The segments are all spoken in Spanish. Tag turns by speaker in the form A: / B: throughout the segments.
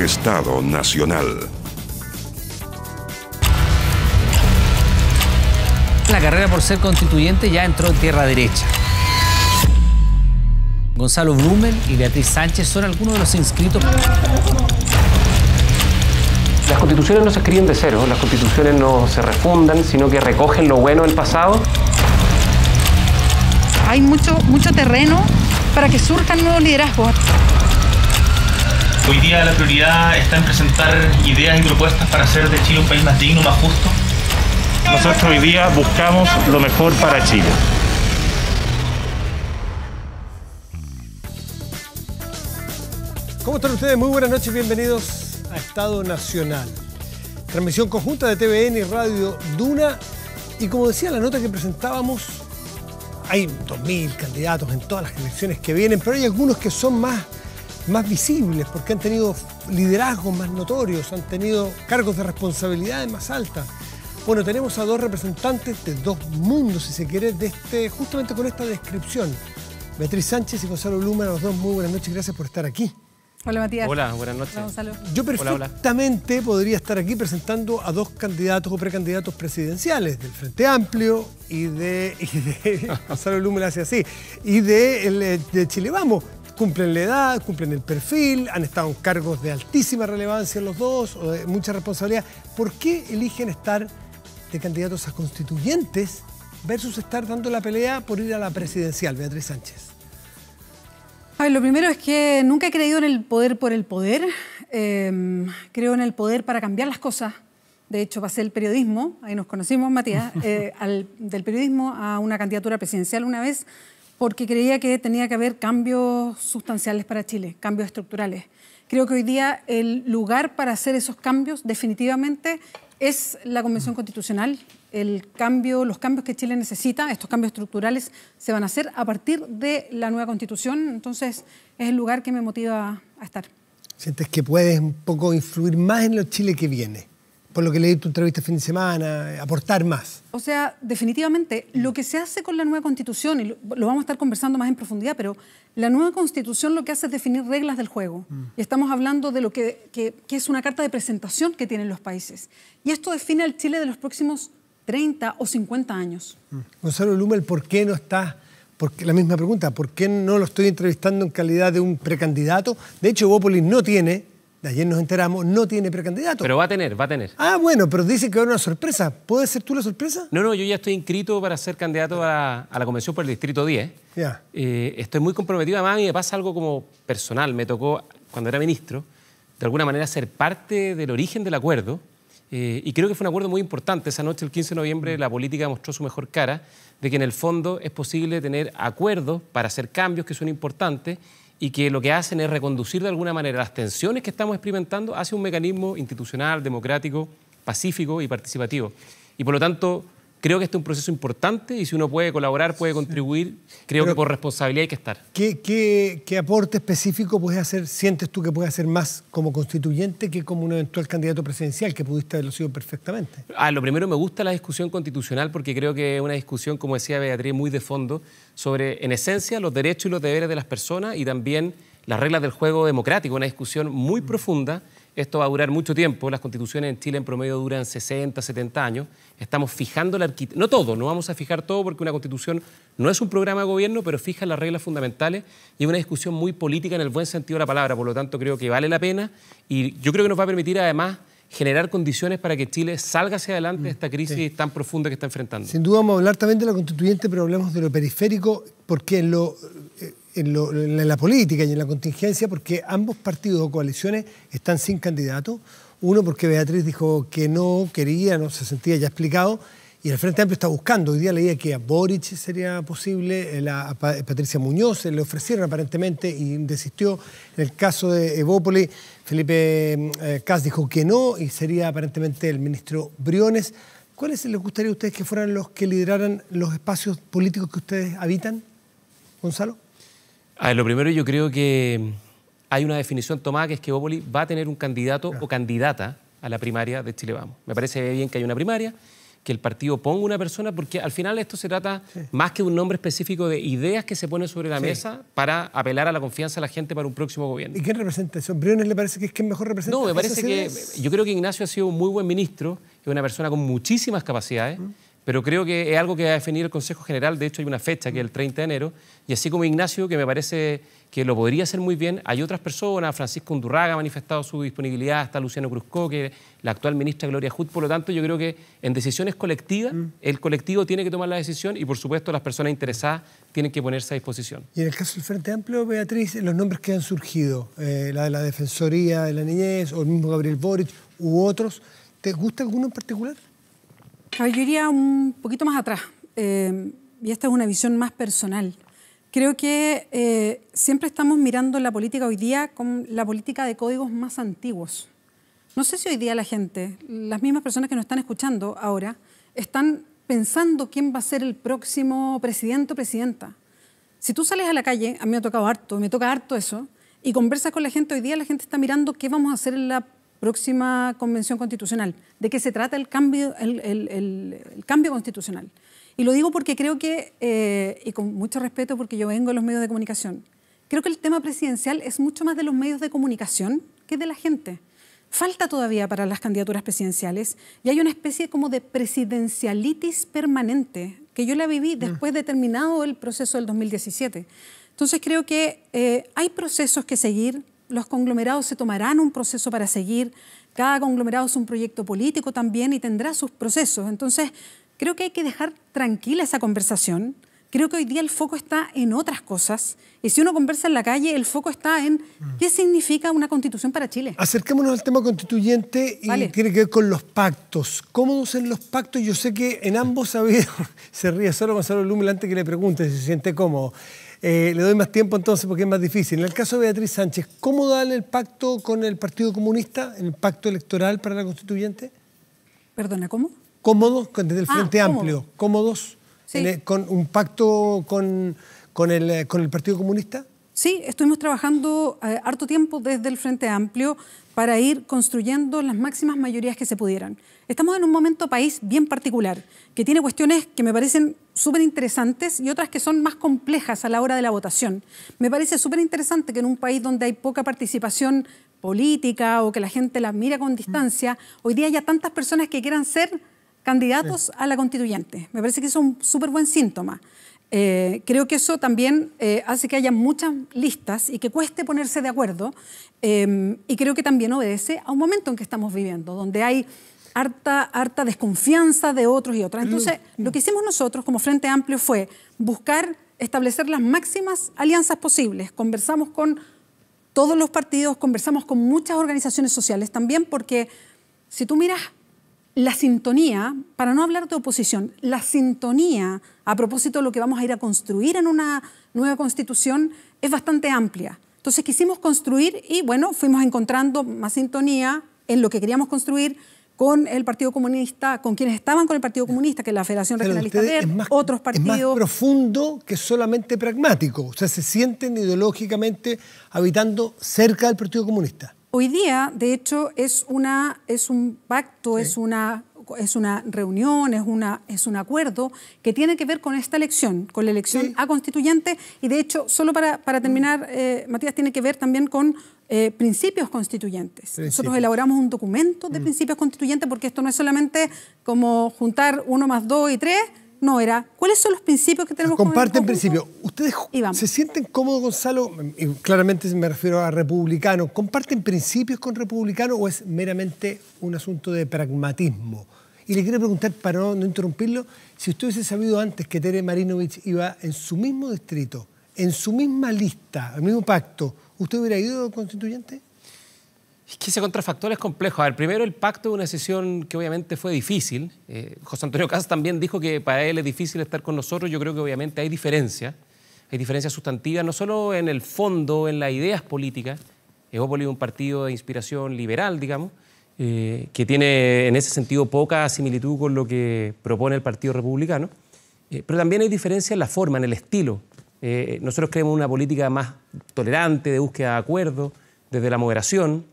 A: Estado Nacional.
B: La carrera por ser constituyente ya entró en tierra derecha. Gonzalo Blumen y Beatriz Sánchez son algunos de los inscritos. Las constituciones no se escriben de cero, las constituciones no se refundan, sino que recogen lo bueno del pasado.
C: Hay mucho, mucho terreno para que surjan nuevos liderazgos.
D: Hoy día la prioridad está en presentar ideas y propuestas para hacer de Chile un país más digno, más justo.
A: Nosotros hoy día buscamos lo mejor para Chile.
E: ¿Cómo están ustedes? Muy buenas noches, bienvenidos a Estado Nacional. Transmisión conjunta de TVN y Radio Duna. Y como decía la nota que presentábamos, hay 2.000 candidatos en todas las elecciones que vienen, pero hay algunos que son más más visibles, porque han tenido liderazgos más notorios, han tenido cargos de responsabilidades más altas. Bueno, tenemos a dos representantes de dos mundos, si se quiere, de este, justamente con esta descripción. Beatriz Sánchez y Gonzalo Blumen, a los dos muy buenas noches, gracias por estar aquí. Hola Matías. Hola, buenas noches. Yo perfectamente podría estar aquí presentando a dos candidatos o precandidatos presidenciales del Frente Amplio y de. Gonzalo Blumen hace así. Y de, de Chile Vamos cumplen la edad, cumplen el perfil, han estado en cargos de altísima relevancia los dos, o de mucha responsabilidad. ¿Por qué eligen estar de candidatos a constituyentes versus estar dando la pelea por ir a la presidencial, Beatriz Sánchez?
C: lo primero es que nunca he creído en el poder por el poder. Em, creo en el poder para cambiar las cosas. De hecho, pasé el periodismo, ahí nos conocimos, Matías, eh, del periodismo a una candidatura presidencial una vez porque creía que tenía que haber cambios sustanciales para Chile, cambios estructurales. Creo que hoy día el lugar para hacer esos cambios definitivamente es la Convención Constitucional. El cambio, los cambios que Chile necesita, estos cambios estructurales, se van a hacer a partir de la nueva Constitución. Entonces, es el lugar que me motiva a
E: estar. ¿Sientes que puedes un poco influir más en los Chile que viene? por lo que leí tu entrevista fin de semana, eh, aportar más.
C: O sea, definitivamente, lo que se hace con la nueva constitución, y lo, vamos a estar conversando más en profundidad, pero la nueva constitución lo que hace es definir reglas del juego. Mm. Y estamos hablando de lo que, que, es una carta de presentación que tienen los países. Y esto define al Chile de los próximos 30 o 50 años.
E: Mm. Gonzalo Lumel, ¿por qué no está porque, la misma pregunta, ¿por qué no lo estoy entrevistando en calidad de un precandidato? De hecho, Bópolis no tiene de ayer nos enteramos, no tiene precandidato. Pero
B: va a tener, va a tener.
E: Ah, bueno, pero dice que va a haber una sorpresa. ¿Puede ser tú la sorpresa?
B: No, no, yo ya estoy inscrito para ser candidato a, a la convención por el Distrito 10. Ya. Eh, estoy muy comprometido. Además, y me pasa algo como personal. Me tocó, cuando era ministro, de alguna manera ser parte del origen del acuerdo. Eh, y creo que fue un acuerdo muy importante. Esa noche, el 15 de noviembre, la política mostró su mejor cara, de que en el fondo es posible tener acuerdos para hacer cambios que son importantes y que lo que hacen es reconducir de alguna manera las tensiones que estamos experimentando hacia un mecanismo institucional, democrático, pacífico y participativo. Y por lo tanto, creo que este es un proceso importante y si uno puede colaborar, puede contribuir, creo que por responsabilidad hay que estar.
E: ¿qué, ¿qué, qué, aporte específico puedes hacer, sientes tú que puedes hacer más como constituyente que como un eventual candidato presidencial que pudiste haberlo sido perfectamente?
B: Ah, lo primero me gusta la discusión constitucional porque creo que es una discusión, como decía Beatriz, muy de fondo sobre, en esencia, los derechos y los deberes de las personas y también las reglas del juego democrático, una discusión muy mm. profunda. Esto va a durar mucho tiempo. Las constituciones en Chile en promedio duran 60, 70 años Estamos fijando la arquitectura, no todo, no vamos a fijar todo porque una constitución no es un programa de gobierno, pero fija las reglas fundamentales y una discusión muy política en el buen sentido de la palabra, por lo tanto creo que vale la pena y yo creo que nos va a permitir además generar condiciones para que Chile salga hacia adelante de mm, esta crisis tan profunda que está enfrentando. Sin
E: duda vamos a hablar también de la constituyente, pero hablemos de lo periférico, porque en, lo, eh, en, en la política y en la contingencia, porque ambos partidos o coaliciones están sin candidatos uno, porque Beatriz dijo que no quería, no se sentía ya explicado. Y el Frente Amplio está buscando. Hoy día leía que a Boric sería posible, eh, la, a eh, Patricia Muñoz se eh, le ofrecieron aparentemente y desistió. En el caso de Evópoli, Felipe mm, Cas dijo que no y sería aparentemente el ministro Briones. ¿Cuáles les gustaría a ustedes que fueran los que lideraran los espacios políticos que ustedes habitan, Gonzalo?
B: lo primero yo creo que hay una definición tomada que es que Bópoli va a tener un candidato o candidata a la primaria de Chile Vamos. Me parece bien que haya una primaria, que el partido ponga una persona, porque al final esto se trata más que un nombre específico de ideas que se ponen sobre la mesa para apelar a la confianza de la gente para un próximo gobierno.
E: ¿Y quién representa eso? ¿Briones le parece que es quien mejor representa? No, me parece que
B: yo creo que Ignacio ha sido un muy buen ministro, es una persona con muchísimas capacidades. ¿Mm? Pero creo que es algo que va a definir el Consejo General, de hecho hay una fecha que es el 30 de enero, y así como Ignacio, que me parece que lo podría hacer muy bien, hay otras personas, Francisco Undurraga ha manifestado su disponibilidad, está Luciano Cruzco, que la actual ministra Gloria Hood, por lo tanto yo creo que en decisiones colectivas, mm. el colectivo tiene que tomar la decisión y por supuesto las personas interesadas tienen que ponerse a disposición.
E: Y en el caso del Frente Amplio, Beatriz, los nombres que han surgido, eh, la de la Defensoría de la Niñez, o el mismo Gabriel Boric u otros, ¿te gusta alguno en particular?
C: yo iría un poquito más atrás, em, y esta es una visión más personal. Creo que eh, siempre estamos mirando la política hoy día con la política de códigos más antiguos. No sé si hoy día la gente, las mismas personas que nos están escuchando ahora, están pensando quién va a ser el próximo presidente o presidenta. Si tú sales a la calle, a mí me ha tocado harto, me toca harto eso, y conversas con la gente hoy día, la gente está mirando qué vamos a hacer en la próxima convención constitucional, de qué se trata el cambio, el, cambio constitucional. Y lo digo porque creo que, eh, y con mucho respeto porque yo vengo de los medios de comunicación, creo que el tema presidencial es mucho más de los medios de comunicación que de la gente. Falta todavía para las candidaturas presidenciales y hay una especie como de presidencialitis permanente que yo la viví mm. después de terminado el proceso del 2017. Entonces creo que eh, hay procesos que seguir, los conglomerados se tomarán un proceso para seguir, cada conglomerado es un proyecto político también y tendrá sus procesos. Entonces, creo que hay que dejar tranquila esa conversación. Creo que hoy día el foco está en otras cosas. Y si uno conversa en la calle, el foco está en mm. qué significa una constitución para Chile.
E: Acerquémonos al tema constituyente y tiene que ver con los pactos. ¿Cómo son los pactos? Yo sé que en ambos ha se ríe solo Gonzalo Lumel antes que le pregunte si se siente cómodo. Eh, le doy más tiempo entonces porque es más difícil. En el caso de Beatriz Sánchez, ¿cómo darle el pacto con el Partido Comunista, el pacto electoral para la constituyente? Perdona, ¿cómo? Cómodos, desde el ah, Frente Amplio, cómodos, con un pacto con, con, el, eh, con el Partido Comunista.
C: Sí, estuvimos trabajando eh, harto tiempo desde el Frente Amplio para ir construyendo las máximas mayorías que se pudieran. Estamos en un momento país bien particular, que tiene cuestiones que me parecen súper interesantes y otras que son más complejas a la hora de la votación. Me parece súper interesante que en un país donde hay poca participación política o que la gente la mira con distancia, hoy día haya tantas personas que quieran ser candidatos a la constituyente. Me parece que es un súper buen síntoma. Eh, creo que eso también eh, hace que haya muchas listas y que cueste ponerse de acuerdo em, y creo que también obedece a un momento en que estamos viviendo, donde hay harta, harta desconfianza de otros y otras. Entonces, mm, mm. lo que hicimos nosotros como Frente Amplio fue buscar establecer las máximas alianzas posibles. Conversamos con todos los partidos, conversamos con muchas organizaciones sociales también, porque si tú miras la sintonía, para no hablar de oposición, la sintonía a propósito de lo que vamos a ir a construir en una nueva constitución es bastante amplia. Entonces quisimos construir y bueno, fuimos encontrando más sintonía en lo que queríamos construir con el Partido Comunista, con quienes estaban con el Partido Comunista, que la Federación Regionalista de
E: otros partidos. Es más profundo que solamente pragmático, o sea, se sienten ideológicamente habitando cerca del Partido Comunista.
C: Hoy día, de hecho, es, una, es un pacto, es, una, es una reunión, es, una, es un acuerdo que tiene que ver con esta elección, con la elección a constituyente. Y de hecho, solo para, mm. terminar, eh, Matías, tiene que ver también con eh, principios constituyentes. Nosotros elaboramos un documento de mm. principios constituyentes porque esto no es solamente como juntar uno más dos y tres, no era. ¿Cuáles son los principios que tenemos que Comparten
E: principios. ¿Ustedes se sienten cómodos, Gonzalo? Y claramente me refiero a republicano. ¿Comparten principios con republicano o es meramente un asunto de pragmatismo? Y le quiero preguntar, para no, interrumpirlo, si usted hubiese sabido antes que Tere Marinovich iba en su mismo distrito, en su misma lista, el mismo pacto, ¿usted hubiera ido constituyente?
B: Es que ese contrafactual es complejo. A ver, primero el pacto de una sesión que obviamente fue difícil. Eh, José Antonio Casas también dijo que para él es difícil estar con nosotros. Yo creo que obviamente hay diferencias, hay diferencias sustantivas, no solo en el fondo, en las ideas políticas. Evópolis es un partido de inspiración liberal, digamos, eh, que tiene en ese sentido poca similitud con lo que propone el Partido Republicano. Eh, pero también hay diferencias en la forma, en el estilo. nosotros creemos una política más tolerante, de búsqueda de acuerdo, desde la moderación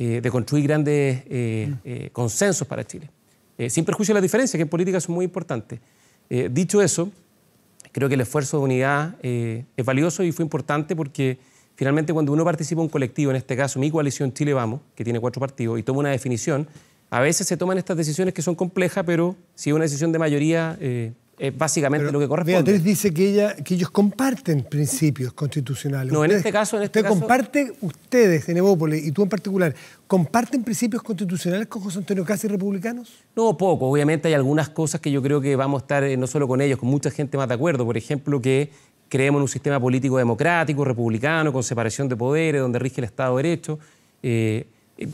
B: eh, de construir grandes eh, eh, consensos para Chile. sin perjuicio de las diferencias, que en política son muy importantes. dicho eso, creo que el esfuerzo de unidad es valioso y fue importante porque finalmente cuando uno participa en un colectivo, en este caso mi coalición Chile Vamos, que tiene cuatro partidos, y toma una definición, a veces se toman estas decisiones que son complejas, pero si es una decisión de mayoría básicamente lo que corresponde. Beatriz
E: dice que, ella, que ellos comparten principios constitucionales. No, en este caso... En este usted comparte, ustedes en Evópolis y tú en particular, ¿comparten principios constitucionales con José Antonio Casi republicanos?
B: No, poco. Obviamente hay algunas cosas que yo creo que vamos a estar eh, no solo con ellos, con mucha gente más de acuerdo. Por ejemplo, que creemos en un sistema político democrático, republicano, con separación de poderes, donde rige el Estado de Derecho. Eh,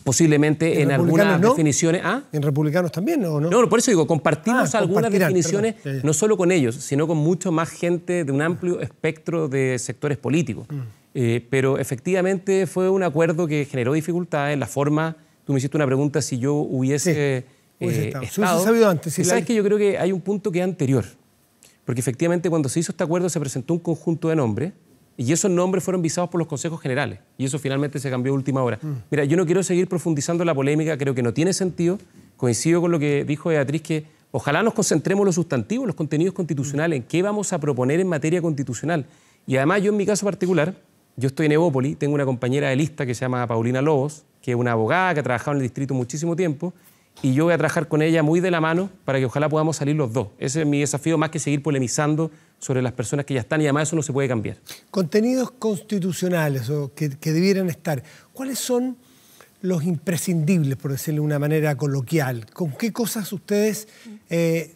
B: posiblemente en, algunas definiciones.
E: ¿ah? ¿En republicanos también o no? No, por
B: eso digo, compartimos ah, algunas definiciones no solo con ellos, sino con mucho más gente de un amplio espectro de sectores políticos. Mm. Eh, pero efectivamente fue un acuerdo que generó dificultades en la forma. Tú me hiciste una pregunta si yo hubiese. Sí. Eh, estado. sabido antes. Si ¿Sabes la... que yo creo que hay un punto que es anterior? Porque efectivamente cuando se hizo este acuerdo se presentó un conjunto de nombres y esos nombres fueron visados por los consejos generales. Y eso finalmente se cambió a última hora. Mira, yo no quiero seguir profundizando la polémica, creo que no tiene sentido. Coincido con lo que dijo Beatriz, que ojalá nos concentremos en los sustantivos, los contenidos constitucionales, en qué vamos a proponer en materia constitucional. Y además, yo en mi caso particular, yo estoy en Evópoli, tengo una compañera de lista que se llama Paulina Lobos, que es una abogada que ha trabajado en el distrito muchísimo tiempo y yo voy a trabajar con ella muy de la mano para que ojalá podamos salir los dos. Ese es mi desafío más que seguir polemizando sobre las personas que ya están y además eso no se puede cambiar.
E: Contenidos constitucionales o que, que debieran estar, ¿cuáles son los imprescindibles, por decirlo de una manera coloquial? ¿Con qué cosas ustedes... Eh,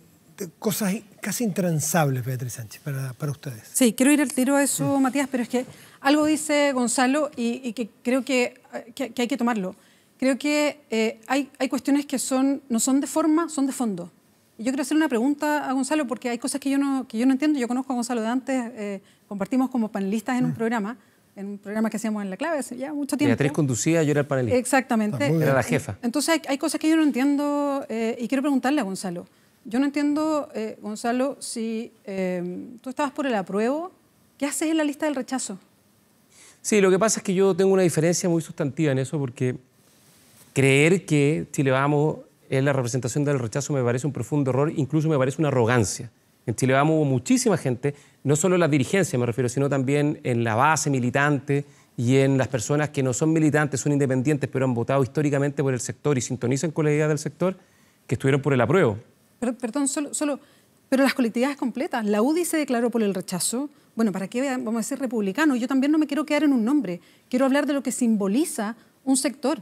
E: cosas casi intransables, Beatriz Sánchez, para, para, ustedes.
C: Sí, quiero ir al tiro a eso, mm. Matías, pero es que algo dice Gonzalo y, que creo que, que, hay que tomarlo creo que eh, hay, hay, cuestiones que son, no son de forma, son de fondo. Y yo quiero hacer una pregunta a Gonzalo, porque hay cosas que yo no, entiendo. Yo conozco a Gonzalo de antes, eh, compartimos como panelistas en un mm. programa, en un programa que hacíamos en la clave hace ya mucho tiempo. tres
B: conducía, yo era el panelista.
C: Exactamente. Era la jefa. Entonces hay, cosas que yo no entiendo eh, y quiero preguntarle a Gonzalo. Yo no entiendo, Gonzalo, si tú estabas por el apruebo, ¿qué haces en la lista del rechazo?
B: Sí, lo que pasa es que yo tengo una diferencia muy sustantiva en eso porque Creer que Chile Vamos es la representación del rechazo me parece un profundo error, incluso me parece una arrogancia. En Chile Vamos hubo muchísima gente, no solo en la dirigencia me refiero, sino también en la base militante y en las personas que no son militantes, son independientes, pero han votado históricamente por el sector y sintonizan con la idea del sector, que estuvieron por el apruebo.
C: Pero, perdón, solo, pero las colectividades completas, la UDI se declaró por el rechazo, bueno, ¿para qué vamos a ser republicano, Yo también no me quiero quedar en un nombre, quiero hablar de lo que simboliza un sector.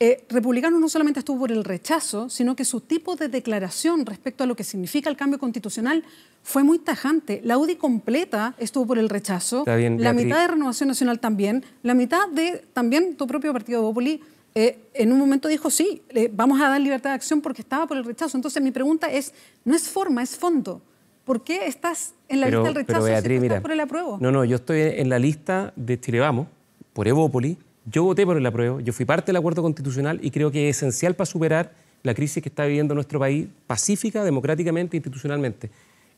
C: Eh, republicano no solamente estuvo por el rechazo, sino que su tipo de declaración respecto a lo que significa el cambio constitucional fue muy tajante. La UDI completa estuvo por el rechazo, la mitad de Renovación Nacional también, la mitad de también tu propio partido Bópoli. Eh, en un momento dijo, sí, eh, vamos a dar libertad de acción porque estaba por el rechazo. Entonces mi pregunta es, no es forma, es fondo. ¿Por qué estás en la lista del rechazo si estás por el
B: apruebo? No, no, yo estoy en la lista de Chile por Evópoli, yo voté por el apruebo, yo fui parte del acuerdo constitucional y creo que es esencial para superar la crisis que está viviendo nuestro país pacífica, democráticamente, e institucionalmente.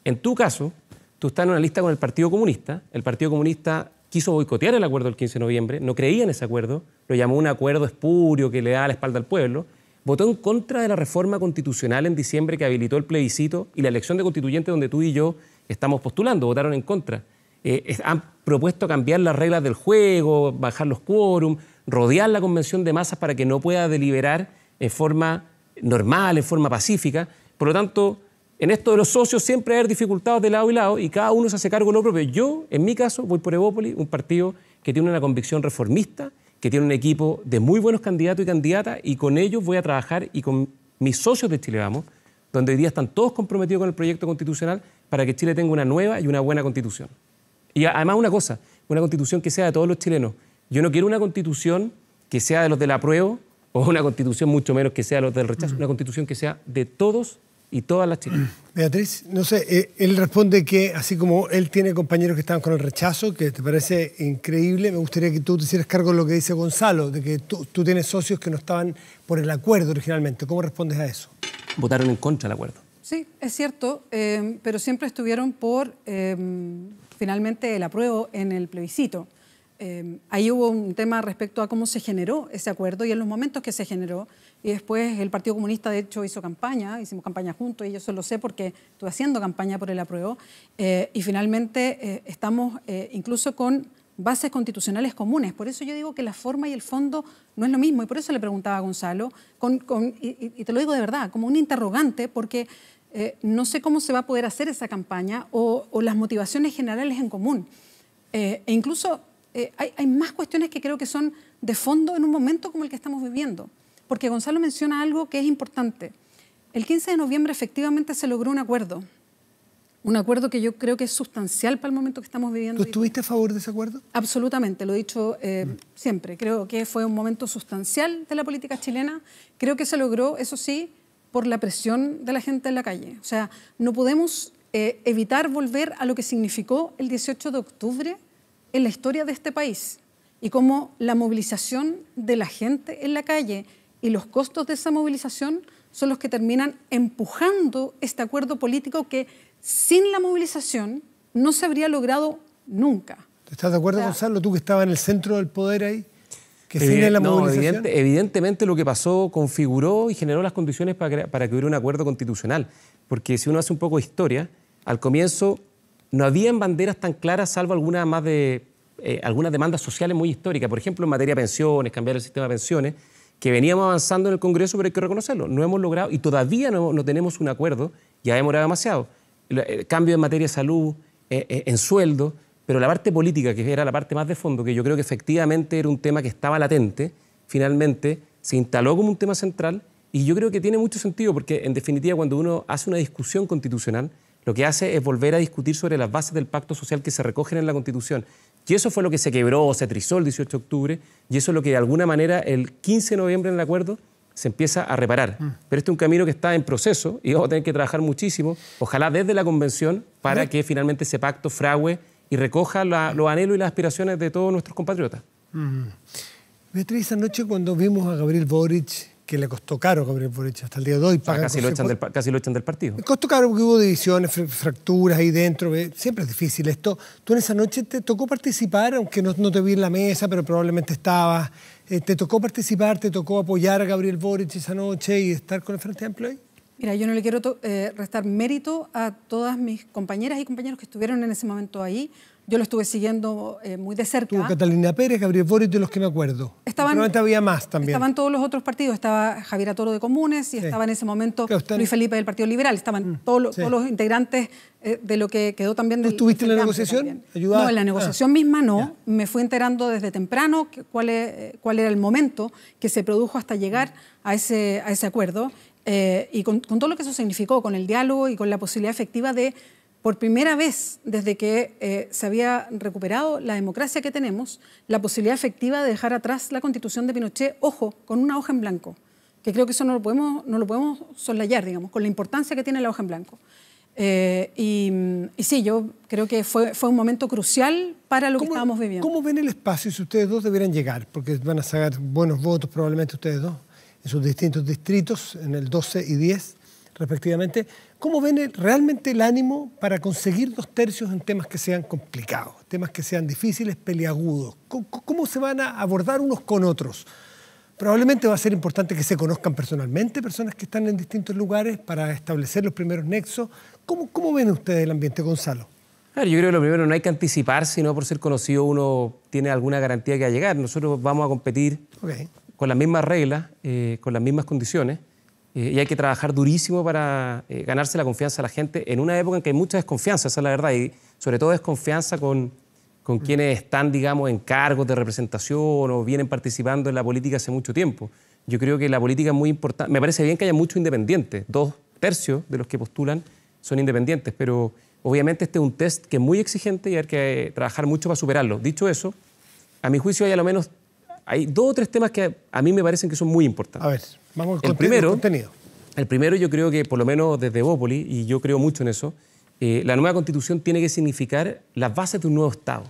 B: En tu caso, tú estás en una lista con el Partido Comunista. El Partido Comunista quiso boicotear el acuerdo del 15 de noviembre, no creía en ese acuerdo, lo llamó un acuerdo espurio que le da la espalda al pueblo. Votó en contra de la reforma constitucional en diciembre que habilitó el plebiscito y la elección de constituyente donde tú y yo estamos postulando, votaron en contra. Eh, han propuesto cambiar las reglas del juego, bajar los quórum, rodear la convención de masas para que no pueda deliberar en forma normal, en forma pacífica. Por lo tanto, en esto de los socios siempre hay dificultades de lado y lado y cada uno se hace cargo de lo propio. Yo, en mi caso, voy por Evópolis, un partido que tiene una convicción reformista, que tiene un equipo de muy buenos candidatos y candidatas y con ellos voy a trabajar y con mis socios de Chile Vamos, donde hoy día están todos comprometidos con el proyecto constitucional para que Chile tenga una nueva y una buena constitución. Y además una cosa, una constitución que sea de todos los chilenos. Yo no quiero una constitución que sea de los del apruebo o una constitución mucho menos que sea de los del rechazo, una constitución que sea de todos y todas las chilenas.
E: Beatriz, no sé, eh, él responde que así como él tiene compañeros que estaban con el rechazo, que te parece increíble, me gustaría que tú te hicieras cargo de lo que dice Gonzalo, de que tú, tienes socios que no estaban por el acuerdo originalmente. ¿Cómo respondes a eso?
B: Votaron en contra del acuerdo.
C: Sí, es cierto, eh, pero siempre estuvieron por... Eh, finalmente el apruebo en el plebiscito. Eh, ahí hubo un tema respecto a cómo se generó ese acuerdo y en los momentos que se generó. Y después el Partido Comunista, de hecho, hizo campaña, hicimos campaña juntos, y yo solo sé porque estuve haciendo campaña por el apruebo. Eh, y finalmente eh, estamos incluso con bases constitucionales comunes. Por eso yo digo que la forma y el fondo no es lo mismo. Y por eso le preguntaba a Gonzalo, y te lo digo de verdad, como un interrogante, porque eh, no sé cómo se va a poder hacer esa campaña o, las motivaciones generales en común. Eh, e incluso eh, hay, más cuestiones que creo que son de fondo en un momento como el que estamos viviendo. Porque Gonzalo menciona algo que es importante. El 15 de noviembre efectivamente se logró un acuerdo. Un acuerdo que yo creo que es sustancial para el momento que estamos viviendo. ¿Tú estuviste a favor de ese acuerdo? Absolutamente, lo he dicho mm. siempre. Creo que fue un momento sustancial de la política chilena. Creo que se logró, eso sí, por la presión de la gente en la calle. O sea, no podemos eh, evitar volver a lo que significó el 18 de octubre en la historia de este país y cómo la movilización de la gente en la calle y los costos de esa movilización son los que terminan empujando este acuerdo político que sin la movilización no se habría logrado
E: nunca. ¿Estás de acuerdo, Gonzalo, tú que estabas en el centro del poder ahí? evidentemente
B: lo que pasó configuró y generó las condiciones para que, hubiera un acuerdo constitucional. Porque si uno hace un poco de historia, al comienzo no habían banderas tan claras, salvo algunas más de eh, algunas demandas sociales muy históricas. Por ejemplo, en materia de pensiones, cambiar el sistema de pensiones, que veníamos avanzando en el Congreso, pero hay que reconocerlo. No hemos logrado y todavía no, tenemos un acuerdo, ya ha demorado demasiado. El, eh, cambio en materia de salud, eh, en sueldo. Pero la parte política, que era la parte más de fondo, que yo creo que efectivamente era un tema que estaba latente, finalmente se instaló como un tema central y yo creo que tiene mucho sentido porque en definitiva cuando uno hace una discusión constitucional, lo que hace es volver a discutir sobre las bases del pacto social que se recogen en la Constitución. Y eso fue lo que se quebró o se trizó el 18 de octubre, y eso es lo que de alguna manera el 15 de noviembre en el acuerdo se empieza a reparar. Mm. Pero este es un camino que está en proceso y vamos a tener que trabajar muchísimo, ojalá desde la Convención, para que finalmente ese pacto fragüe y recoja los anhelos y las aspiraciones de todos nuestros compatriotas.
E: Beatriz, esa noche cuando vimos a Gabriel Boric, que le costó caro a Gabriel Boric hasta el día de hoy, ah, casi, lo echan del, partido. costó caro porque hubo divisiones, fracturas ahí dentro, siempre es difícil esto. Tú en esa noche te tocó participar, aunque no, te vi en la mesa, pero probablemente estabas. Eh, ¿Te tocó participar, te tocó apoyar a Gabriel Boric esa noche y estar con el Frente Amplio ahí?
C: Mira, yo no le quiero eh, restar mérito a todas mis compañeras y compañeros que estuvieron en ese momento ahí. Yo lo estuve siguiendo eh, muy de cerca. Tuvo
E: Catalina Pérez, Gabriel Boric, de los que me acuerdo. Estaban, había más también. Estaban
C: todos los otros partidos. Estaba Javier Toro de Comunes y estaba en ese momento Luis Felipe del Partido Liberal. Estaban mm, todos, los integrantes eh, de lo que quedó también del. ¿Tú estuviste en la negociación?
E: Ayudaba. No, en la ah. negociación
C: misma no. Me fui enterando desde temprano e, cuál, era el momento que se produjo hasta llegar a, a ese acuerdo. Eh, y con, todo lo que eso significó, con el diálogo y con la posibilidad efectiva de, por primera vez desde que eh, se había recuperado la democracia que tenemos, la posibilidad efectiva de dejar atrás la constitución de Pinochet, ojo, con una hoja en blanco, que creo que eso no lo podemos, no lo podemos soslayar, digamos, con la importancia que tiene la hoja en blanco. Eh, y, sí, yo creo que fue, fue un momento crucial
E: para lo que estábamos viviendo. ¿Cómo ven el espacio si ustedes dos deberían llegar? Porque van a sacar buenos votos probablemente ustedes dos en sus distintos distritos, en el 12 y 10 respectivamente. ¿Cómo ven realmente el ánimo para conseguir dos tercios en temas que sean complicados, temas que sean difíciles, peliagudos? ¿Cómo, se van a abordar unos con otros? Probablemente va a ser importante que se conozcan personalmente personas que están en distintos lugares para establecer los primeros nexos. ¿Cómo, cómo ven ustedes el ambiente, Gonzalo?
B: yo creo que lo primero no hay que anticipar, sino por ser conocido uno tiene alguna garantía que va a llegar. Nosotros vamos a competir okay con las mismas reglas, eh, con las mismas condiciones, eh, y hay que trabajar durísimo para eh, ganarse la confianza de la gente en una época en que hay mucha desconfianza, esa es la verdad, y sobre todo desconfianza con, con mm. quienes están, digamos, en cargos de representación o vienen participando en la política hace mucho tiempo. Yo creo que la política es muy importante. Me parece bien que haya muchos independientes, dos tercios de los que postulan son independientes, pero obviamente este es un test que es muy exigente y hay que trabajar mucho para superarlo. Dicho eso, a mi juicio hay a lo menos hay dos o tres temas que a mí me parecen que son muy importantes. A ver, vamos con el contenido. El primero yo creo que, por lo menos desde Bópoli, y yo creo mucho en eso, eh, la nueva constitución tiene que significar las bases de un nuevo Estado.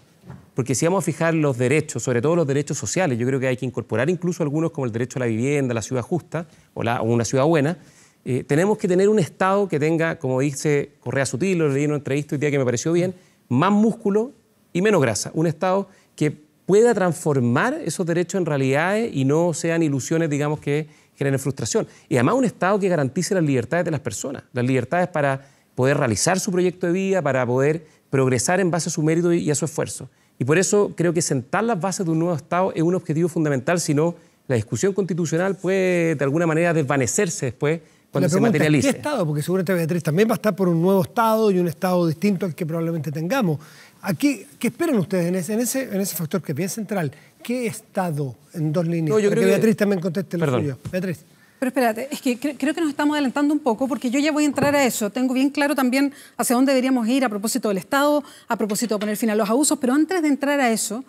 B: Porque si vamos a fijar los derechos, sobre todo los derechos sociales, yo creo que hay que incorporar incluso algunos como el derecho a la vivienda, la ciudad justa o, una ciudad buena, eh, tenemos que tener un Estado que tenga, como dice Correa Sutil, lo leí en una entrevista hoy día que me pareció bien, más músculo y menos grasa. Un Estado que pueda transformar esos derechos en realidades y no sean ilusiones, digamos, que generen frustración. Y además un Estado que garantice las libertades de las personas, las libertades para poder realizar su proyecto de vida, para poder progresar en base a su mérito y a su esfuerzo. Y por eso creo que sentar las bases de un nuevo Estado es un objetivo fundamental, si no, la discusión constitucional puede de alguna manera desvanecerse después cuando se materialice.
E: Estado? Porque seguramente Beatriz también va a estar por un nuevo Estado y un Estado distinto al que probablemente tengamos. Aquí, ¿Qué esperan ustedes en ese, en ese, factor que es bien central? ¿Qué Estado en dos líneas? No, yo creo que Beatriz también conteste lo Perdón. Beatriz.
C: Pero espérate, es que creo que nos estamos adelantando un poco porque yo ya voy a entrar a eso. Tengo bien claro también hacia dónde deberíamos ir a propósito del Estado, a propósito de poner fin a los abusos, pero antes de entrar a eso,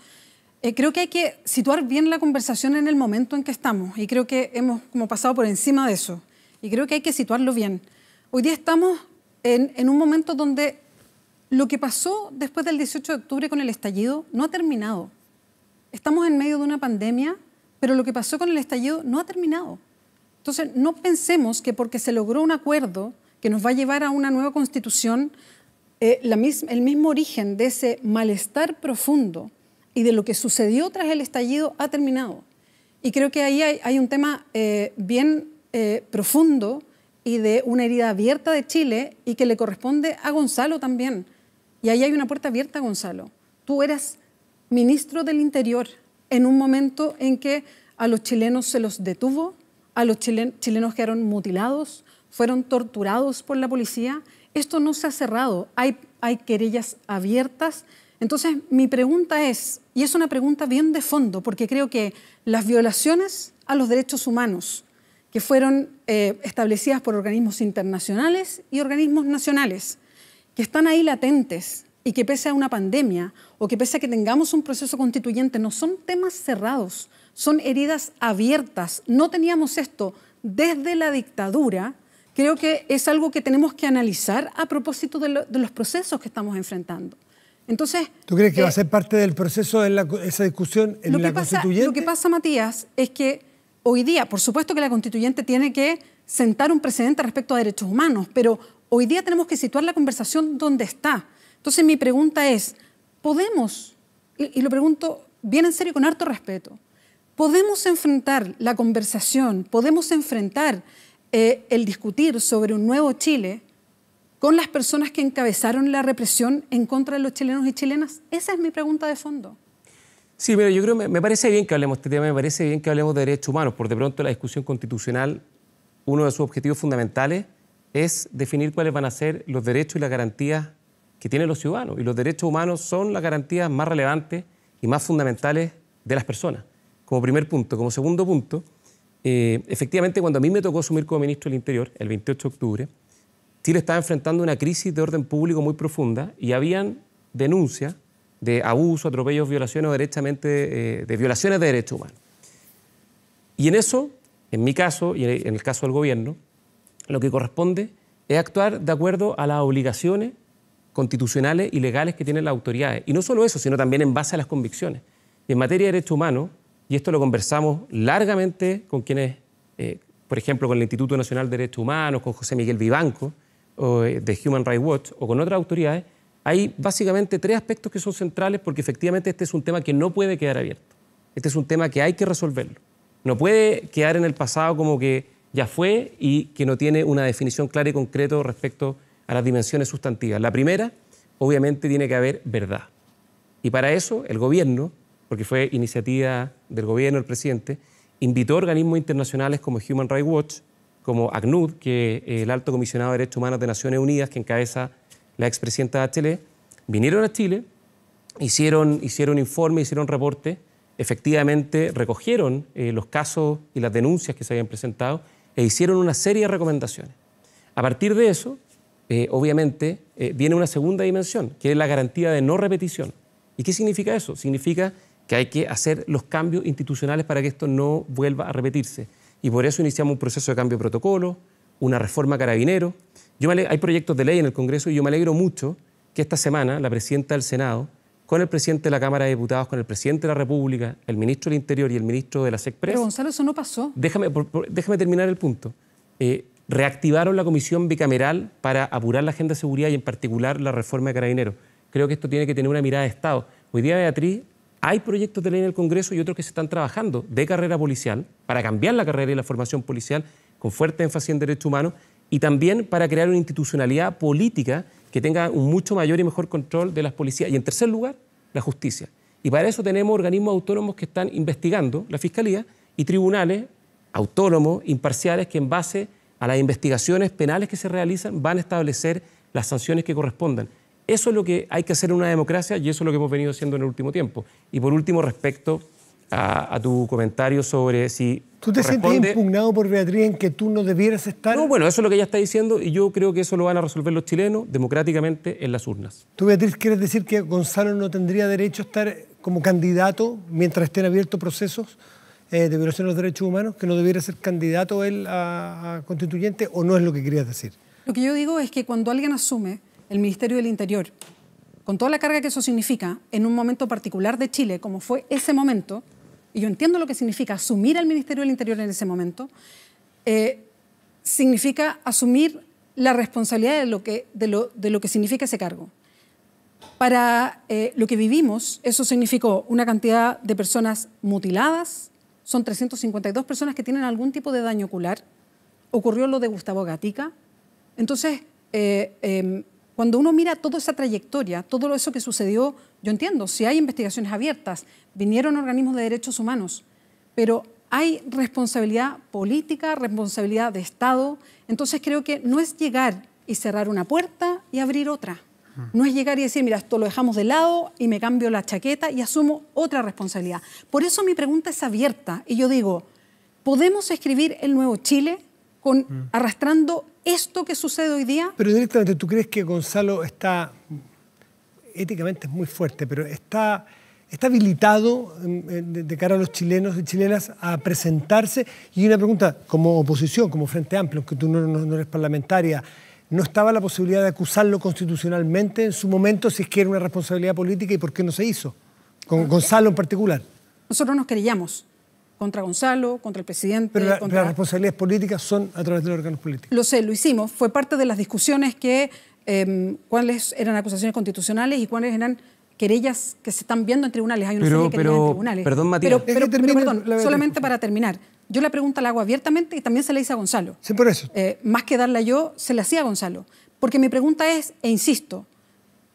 C: eh, creo que hay que situar bien la conversación en el momento en que estamos y creo que hemos como pasado por encima de eso y creo que hay que situarlo bien. Hoy día estamos en, en un momento donde lo que pasó después del 18 de octubre con el estallido no ha terminado. Estamos en medio de una pandemia, pero lo que pasó con el estallido no ha terminado. Entonces, no pensemos que porque se logró un acuerdo que nos va a llevar a una nueva constitución, eh, el mismo origen de ese malestar profundo y de lo que sucedió tras el estallido ha terminado. Y creo que ahí hay, un tema eh, bien eh, profundo y de una herida abierta de Chile y que le corresponde a Gonzalo también. Y ahí hay una puerta abierta, Gonzalo. Tú eras ministro del Interior en un momento en que a los chilenos se los detuvo, a los chilenos quedaron mutilados, fueron torturados por la policía. Esto no se ha cerrado, hay, querellas abiertas. Entonces, mi pregunta es, y es una pregunta bien de fondo, porque creo que las violaciones a los derechos humanos que fueron eh, establecidas por organismos internacionales y organismos nacionales, que están ahí latentes y que pese a una pandemia o que pese a que tengamos un proceso constituyente, no son temas cerrados, son heridas abiertas. No teníamos esto desde la dictadura. Creo que es algo que tenemos que analizar a propósito de, los procesos que estamos enfrentando. Entonces, ¿Tú crees que va a eh, ser
E: parte del proceso de esa discusión en lo la que pasa, constituyente? Lo que
C: pasa, Matías, es que hoy día, por supuesto que la constituyente tiene que sentar un precedente respecto a derechos humanos, pero hoy día tenemos que situar la conversación donde está. Entonces mi pregunta es, ¿podemos, y, lo pregunto bien en serio, y con harto respeto, podemos enfrentar la conversación, podemos enfrentar eh, el discutir sobre un nuevo Chile con las personas que encabezaron la represión en contra de los chilenos y chilenas? Esa es mi pregunta de fondo.
B: Sí, mira, yo creo, me, me parece bien que hablemos de este tema, me parece bien que hablemos de derechos humanos, porque de pronto la discusión constitucional, uno de sus objetivos fundamentales es definir cuáles van a ser los derechos y las garantías que tienen los ciudadanos. Y los derechos humanos son las garantías más relevantes y más fundamentales de las personas, como primer punto. Como segundo punto, eh, efectivamente, cuando a mí me tocó asumir como ministro del Interior, el 28 de octubre, Chile estaba enfrentando una crisis de orden público muy profunda y habían denuncias de abuso, atropellos, violaciones eh, de violaciones de derechos humanos. Y en eso, en mi caso y en el caso del gobierno, lo que corresponde es actuar de acuerdo a las obligaciones constitucionales y legales que tienen las autoridades. Y no solo eso, sino también en base a las convicciones. en materia de derechos humanos, y esto lo conversamos largamente con quienes, eh, por ejemplo, con el Instituto Nacional de Derechos Humanos, con José Miguel Vivanco, o, eh, de Human Rights Watch, o con otras autoridades, hay básicamente tres aspectos que son centrales porque efectivamente este es un tema que no puede quedar abierto. Este es un tema que hay que resolverlo. No puede quedar en el pasado como que ya fue y que no tiene una definición clara y concreta respecto a las dimensiones sustantivas. La primera, obviamente, tiene que haber verdad. Y para eso el gobierno, porque fue iniciativa del gobierno, el presidente, invitó a organismos internacionales como Human Rights Watch, como ACNUD, que es el alto comisionado de Derechos Humanos de Naciones Unidas, que encabeza la expresidenta Bachelet, vinieron a Chile, hicieron, hicieron informes, hicieron reportes, efectivamente recogieron eh, los casos y las denuncias que se habían presentado e hicieron una serie de recomendaciones. A partir de eso, eh, obviamente, eh, viene una segunda dimensión, que es la garantía de no repetición. ¿Y qué significa eso? Significa que hay que hacer los cambios institucionales para que esto no vuelva a repetirse. Y por eso iniciamos un proceso de cambio de protocolo, una reforma carabinero. Yo hay proyectos de ley en el Congreso y yo me alegro mucho que esta semana la presidenta del Senado con el presidente de la Cámara de Diputados, con el presidente de la República, el ministro del Interior y el ministro de la SECPRES. Pero Gonzalo,
C: eso no pasó.
B: Déjame, déjame terminar el punto. Eh, reactivaron la comisión bicameral para apurar la agenda de seguridad y en particular la reforma de carabineros. Creo que esto tiene que tener una mirada de Estado. Hoy día, Beatriz, hay proyectos de ley en el Congreso y otros que se están trabajando de carrera policial, para cambiar la carrera y la formación policial, con fuerte énfasis en derechos humanos, y también para crear una institucionalidad política que tenga un mucho mayor y mejor control de las policías. Y en tercer lugar, la justicia. Y para eso tenemos organismos autónomos que están investigando, la Fiscalía, y tribunales autónomos, imparciales, que en base a las investigaciones penales que se realizan van a establecer las sanciones que correspondan. Eso es lo que hay que hacer en una democracia y eso es lo que hemos venido haciendo en el último tiempo. Y por último, respecto a, tu comentario sobre si ¿Tú te sientes
E: impugnado por Beatriz en que tú no debieras estar? No, bueno,
B: eso es lo que ella está diciendo y yo creo que eso lo van a resolver los chilenos democráticamente en las urnas.
E: ¿Tú, Beatriz, quieres decir que Gonzalo no tendría derecho a estar como candidato mientras estén abiertos procesos eh, de violación de los derechos humanos? ¿Que no debiera ser candidato él a constituyente o no es lo que querías decir?
C: Lo que yo digo es que cuando alguien asume el Ministerio del Interior, con toda la carga que eso significa, en un momento particular de Chile, como fue ese momento, y yo entiendo lo que significa asumir al Ministerio del Interior en ese momento, eh, significa asumir la responsabilidad de lo, que, de lo, de lo que significa ese cargo. Para eh, lo que vivimos, eso significó una cantidad de personas mutiladas, son 352 personas que tienen algún tipo de daño ocular, ocurrió lo de Gustavo Gatica, entonces eh, em, cuando uno mira toda esa trayectoria, todo eso que sucedió, yo entiendo, si hay investigaciones abiertas, vinieron organismos de derechos humanos, pero hay responsabilidad política, responsabilidad de Estado, entonces creo que no es llegar y cerrar una puerta y abrir otra. No es llegar y decir, mira, esto lo dejamos de lado y me cambio la chaqueta y asumo otra responsabilidad. Por eso mi pregunta es abierta y yo digo, ¿podemos escribir el nuevo Chile? Mm. arrastrando esto que sucede hoy día.
E: Pero directamente, ¿tú crees que Gonzalo está, éticamente es muy fuerte, pero está, está habilitado mm, eh, de cara a los chilenos y chilenas a presentarse? Y una pregunta, como oposición, como Frente Amplio, que tú no, eres parlamentaria, ¿no estaba la posibilidad de acusarlo constitucionalmente en su momento si es que era una responsabilidad política y por qué no se hizo? Con ah. Gonzalo en particular.
C: Nosotros nos creíamos contra Gonzalo, contra el presidente. Pero contra... las
E: responsabilidades políticas son a través de los órganos políticos.
C: Lo sé, lo hicimos. Fue parte de las discusiones que em, cuáles eran acusaciones constitucionales y cuáles eran querellas que se están viendo en tribunales. Hay una que serie de pero, en tribunales. Perdón, Matías. Pero, perdón, solamente para terminar. Yo la pregunta la hago abiertamente y también se la hice a Gonzalo. Sí, por eso. Eh, más que darla yo, se la hacía a Gonzalo. Porque mi pregunta es, e insisto,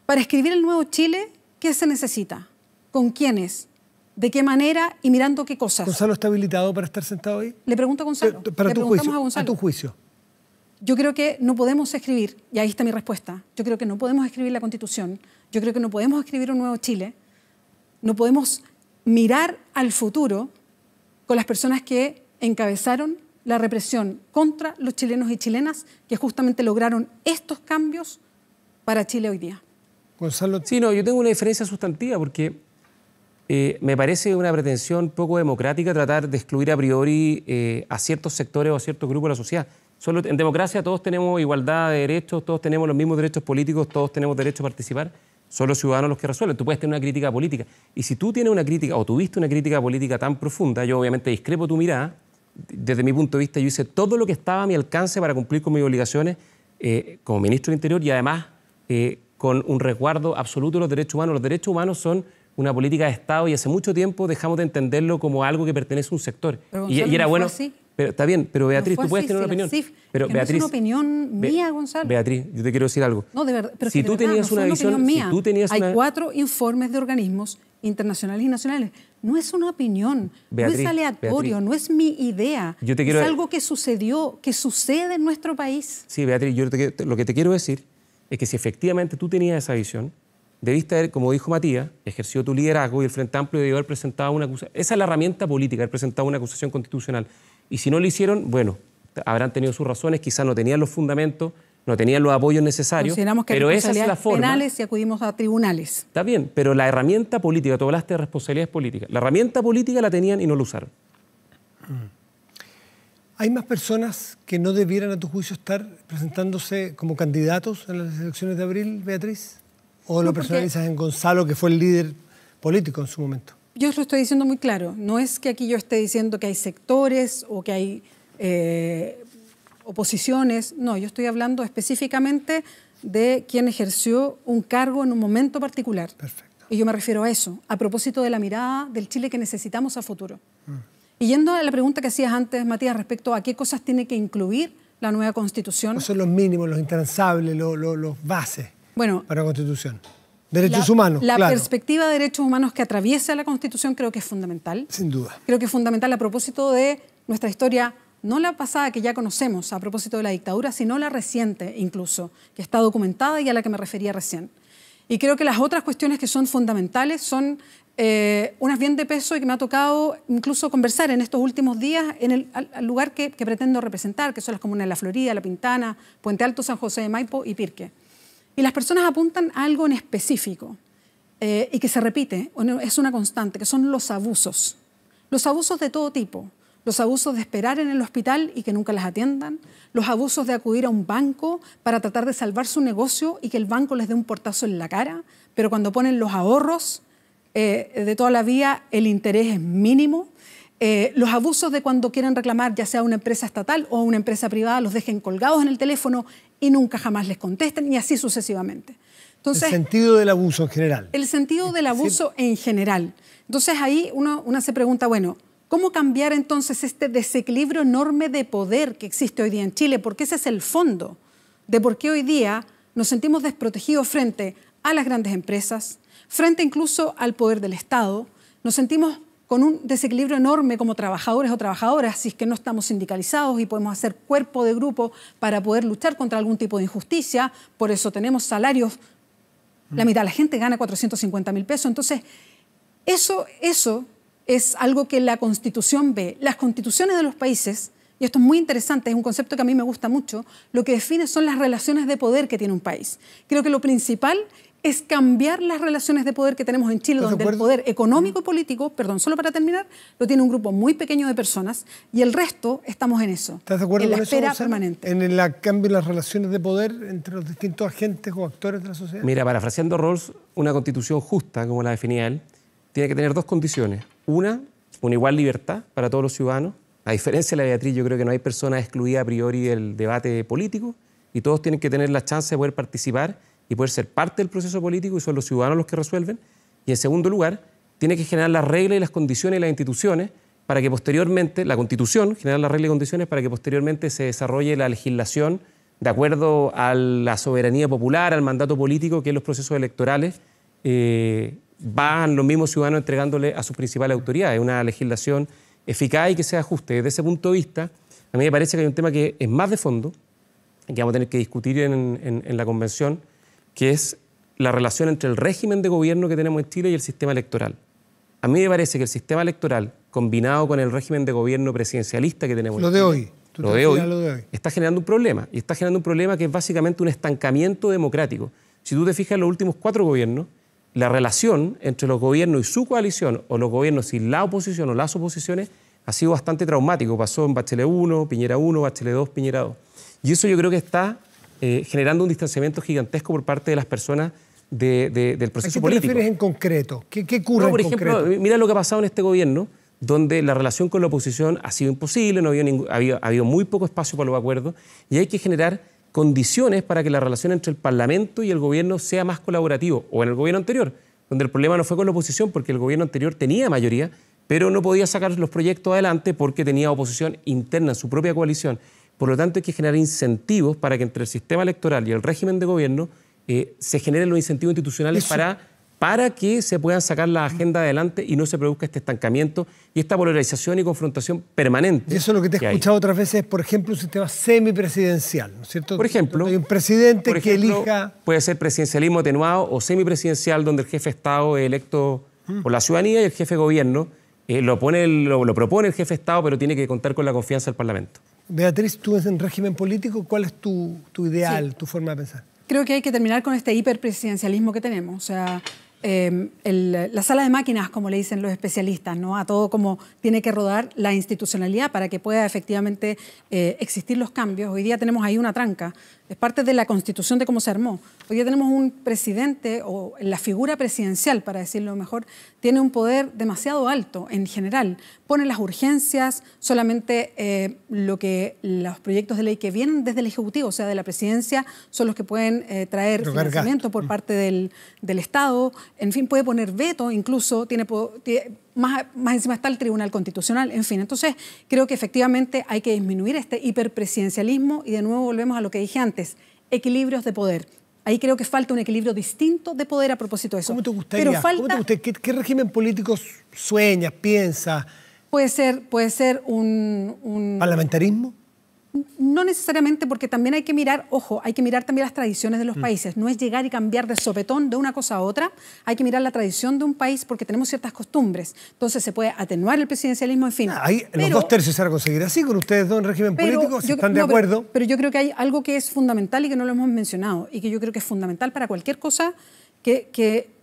C: para escribir el nuevo Chile, ¿qué se necesita? ¿Con quiénes? de qué manera y mirando qué cosas. ¿Gonzalo
E: está habilitado para estar sentado ahí? Le pregunto a Gonzalo. Eh, para Le tu juicio, a, Gonzalo. a tu juicio.
C: Yo creo que no podemos escribir, y ahí está mi respuesta, yo creo que no podemos escribir la Constitución, yo creo que no podemos escribir un nuevo Chile, no podemos mirar al futuro con las personas que encabezaron la represión contra los chilenos y chilenas que justamente lograron estos cambios para Chile hoy día.
B: Gonzalo. Sí, no, yo tengo una diferencia sustantiva porque eh, me parece una pretensión poco democrática tratar de excluir a priori eh, a ciertos sectores o a ciertos grupos de la sociedad. Solo en democracia todos tenemos igualdad de derechos, todos tenemos los mismos derechos políticos, todos tenemos derecho a participar. Son los ciudadanos los que resuelven. Tú puedes tener una crítica política. Y si tú tienes una crítica o tuviste una crítica política tan profunda, yo obviamente discrepo tu mirada. Desde mi punto de vista, yo hice todo lo que estaba a mi alcance para cumplir con mis obligaciones eh, como ministro del Interior y además con un resguardo absoluto de los derechos humanos. Los derechos humanos son una política de Estado y hace mucho tiempo dejamos de entenderlo como algo que pertenece a un sector. y, era bueno. Pero está bien, pero Beatriz, tú puedes tener una opinión. pero Beatriz, es una
C: opinión mía, Gonzalo. Beatriz,
B: yo te quiero decir algo. No, de verdad, pero si, tú tenías una visión, mía, tú tenías hay
C: cuatro informes de organismos internacionales y nacionales. No es una opinión, no es aleatorio, no es mi idea. Es algo que sucedió, que sucede en nuestro país.
B: Sí, Beatriz, yo lo que te quiero decir es que si efectivamente tú tenías esa visión, debiste haber, como dijo Matías, ejerció tu liderazgo y el Frente Amplio debió haber presentado una acusación. Esa es la herramienta política, haber presentado una acusación constitucional. Y si no lo hicieron, bueno, habrán tenido sus razones, quizás no tenían los fundamentos, no tenían los apoyos necesarios. pero esa es la forma. penales
C: y acudimos a tribunales.
B: Está bien, pero la herramienta política, tú hablaste de responsabilidades políticas, la herramienta política la tenían y no la usaron. Mm.
E: ¿Hay más personas que no debieran, a tu juicio, estar presentándose como candidatos en las elecciones de abril, Beatriz? ¿O lo personalizas en Gonzalo, que fue el líder político en su momento?
C: Yo lo estoy diciendo muy claro. No es que aquí yo esté diciendo que hay sectores o que hay eh, oposiciones. No, yo estoy hablando específicamente de quien ejerció un cargo en un momento particular. Perfecto. Y yo me refiero a eso, a propósito de la mirada del Chile que necesitamos a futuro. Mm. Y yendo a la pregunta que hacías antes, Matías, respecto a qué cosas tiene que incluir la nueva constitución.
E: son los mínimos, los intransables, los, los, los bases. Bueno, para la Constitución. Derechos humanos. La
C: perspectiva de derechos humanos que atraviesa la Constitución creo que es fundamental. Sin duda. Creo que es fundamental a propósito de nuestra historia, no la pasada que ya conocemos a propósito de la dictadura, sino la reciente incluso, que está documentada y a la que me refería recién. Y creo que las otras cuestiones que son fundamentales son eh, unas bien de peso y que me ha tocado incluso conversar en estos últimos días en el lugar que, que, pretendo representar, que son las comunas de La Florida, La Pintana, Puente Alto, San José de Maipo y Pirque. Y las personas apuntan a algo en específico eh, y que se repite, es una constante, que son los abusos. Los abusos de todo tipo. Los abusos de esperar en el hospital y que nunca las atiendan. Los abusos de acudir a un banco para tratar de salvar su negocio y que el banco les dé un portazo en la cara. Pero cuando ponen los ahorros eh, de toda la vida, el interés es mínimo. Eh, los abusos de cuando quieren reclamar, ya sea a una empresa estatal o a una empresa privada, los dejen colgados en el teléfono y nunca jamás les contesten, y así sucesivamente. Entonces, el
E: sentido del abuso en general.
C: El sentido del abuso en general. Entonces ahí uno, uno se pregunta, bueno, ¿Cómo cambiar entonces este desequilibrio enorme de poder que existe hoy día en Chile? Porque ese es el fondo de por qué hoy día nos sentimos desprotegidos frente a las grandes empresas, frente incluso al poder del Estado, nos sentimos con un desequilibrio enorme como trabajadores o trabajadoras, si es que no estamos sindicalizados y podemos hacer cuerpo de grupo para poder luchar contra algún tipo de injusticia, por eso tenemos salarios, la mm. mitad de la gente gana 450 mil pesos, entonces eso, eso es algo que la constitución ve. Las constituciones de los países, y esto es muy interesante, es un concepto que a mí me gusta mucho, lo que define son las relaciones de poder que tiene un país. Creo que lo principal es cambiar las relaciones de poder que tenemos en Chile, donde el poder mm. económico y político, perdón, solo para terminar, lo tiene un grupo muy pequeño de personas y el resto estamos en eso.
E: ¿Estás de acuerdo en la espera permanente. En el cambio de las relaciones de poder entre los distintos agentes o actores de la sociedad. Mira,
B: parafraseando Rawls, una constitución justa, como la definía él, tiene que tener dos condiciones. Una, una igual libertad para todos los ciudadanos. A diferencia de la Beatriz, yo creo que no hay persona excluida a priori del debate político y todos tienen que tener la chance de poder participar y poder ser parte del proceso político y son los ciudadanos los que resuelven. Y en segundo lugar, tiene que generar las reglas y las condiciones y las instituciones para que posteriormente, la constitución, generar las reglas y condiciones para que posteriormente se desarrolle la legislación de acuerdo a la soberanía popular, al mandato político que en los procesos electorales eh, van los mismos ciudadanos entregándole a sus principales autoridades. Una legislación eficaz y que sea ajuste. Desde ese punto de vista, a mí me parece que hay un tema que es más de fondo, que vamos a tener que discutir en la convención, que es la relación entre el régimen de gobierno que tenemos en Chile y el sistema electoral. A mí me parece que el sistema electoral, combinado con el régimen de gobierno presidencialista que tenemos... Lo de
E: hoy. Lo de hoy, lo de hoy
B: está generando un problema. Y está generando un problema que es básicamente un estancamiento democrático. Si tú te fijas en los últimos cuatro gobiernos, la relación entre los gobiernos y su coalición, o los gobiernos y la oposición o las oposiciones, ha sido bastante traumático. Pasó en Bachelet 1, Piñera 1, Bachelet 2, Piñera 2. Y eso yo creo que está eh, generando un distanciamiento gigantesco por parte de las personas del proceso ¿A qué te
E: en concreto? ¿Qué, ocurre por ejemplo,
B: eh, Mira lo que ha pasado en este gobierno, donde la relación con la oposición ha sido imposible, no había había, muy poco espacio para los acuerdos, y hay que generar condiciones para que la relación entre el Parlamento y el gobierno sea más colaborativo, o en el gobierno anterior, donde el problema no fue con la oposición, porque el gobierno anterior tenía mayoría, pero no podía sacar los proyectos adelante porque tenía oposición interna en su propia coalición. Por lo tanto, hay que generar incentivos para que entre el sistema electoral y el régimen de gobierno eh, se generen los incentivos institucionales para, para que se puedan sacar la agenda adelante y no se produzca este estancamiento y esta polarización y confrontación permanente. Y eso es lo que te
E: he escuchado otras veces, por ejemplo, un sistema semipresidencial, ¿no es cierto? Por ejemplo, hay un presidente que elija...
B: Puede ser presidencialismo atenuado o semipresidencial, donde el jefe de Estado es electo mm. por la ciudadanía y el jefe de gobierno eh, lo, lo propone el jefe de Estado, pero tiene que contar con la confianza del Parlamento.
E: Beatriz, tú en régimen político, ¿cuál es tu, ideal, tu forma de pensar?
C: Creo que hay que terminar con este hiperpresidencialismo que tenemos. O sea, em, la sala de máquinas, como le dicen los especialistas, ¿no? a todo como tiene que rodar la institucionalidad para que pueda efectivamente eh, existir los cambios. Hoy día tenemos ahí una tranca es parte de la constitución de cómo se armó. Hoy ya tenemos un presidente, o la figura presidencial, para decirlo mejor, tiene un poder demasiado alto en general. Pone las urgencias, solamente eh, lo que los proyectos de ley que vienen desde el Ejecutivo, o sea, de la presidencia, son los que pueden eh, traer financiamiento por mm. parte del, Estado. En fin, puede poner veto, incluso tiene más, encima está el Tribunal Constitucional, en fin. Entonces, creo que efectivamente hay que disminuir este hiperpresidencialismo y de nuevo volvemos a lo que dije antes, equilibrios de poder. Ahí creo que falta un equilibrio distinto de poder a propósito de eso. ¿Cómo te gustaría? ¿Qué, régimen
E: político sueña piensa
C: Puede ser, puede ser un... ¿Parlamentarismo? No necesariamente, porque también hay que mirar, ojo, hay que mirar también las tradiciones de los mm. países. No es llegar y cambiar de sopetón de una cosa a otra. Hay que mirar la tradición de un país porque tenemos ciertas costumbres. Entonces se puede atenuar el presidencialismo, en fin. Ah, los dos
E: tercios se van a conseguir así con ustedes dos en régimen político, si están de acuerdo.
C: Pero, yo creo que hay algo que es fundamental y que no lo hemos mencionado y que yo creo que es fundamental para cualquier cosa que,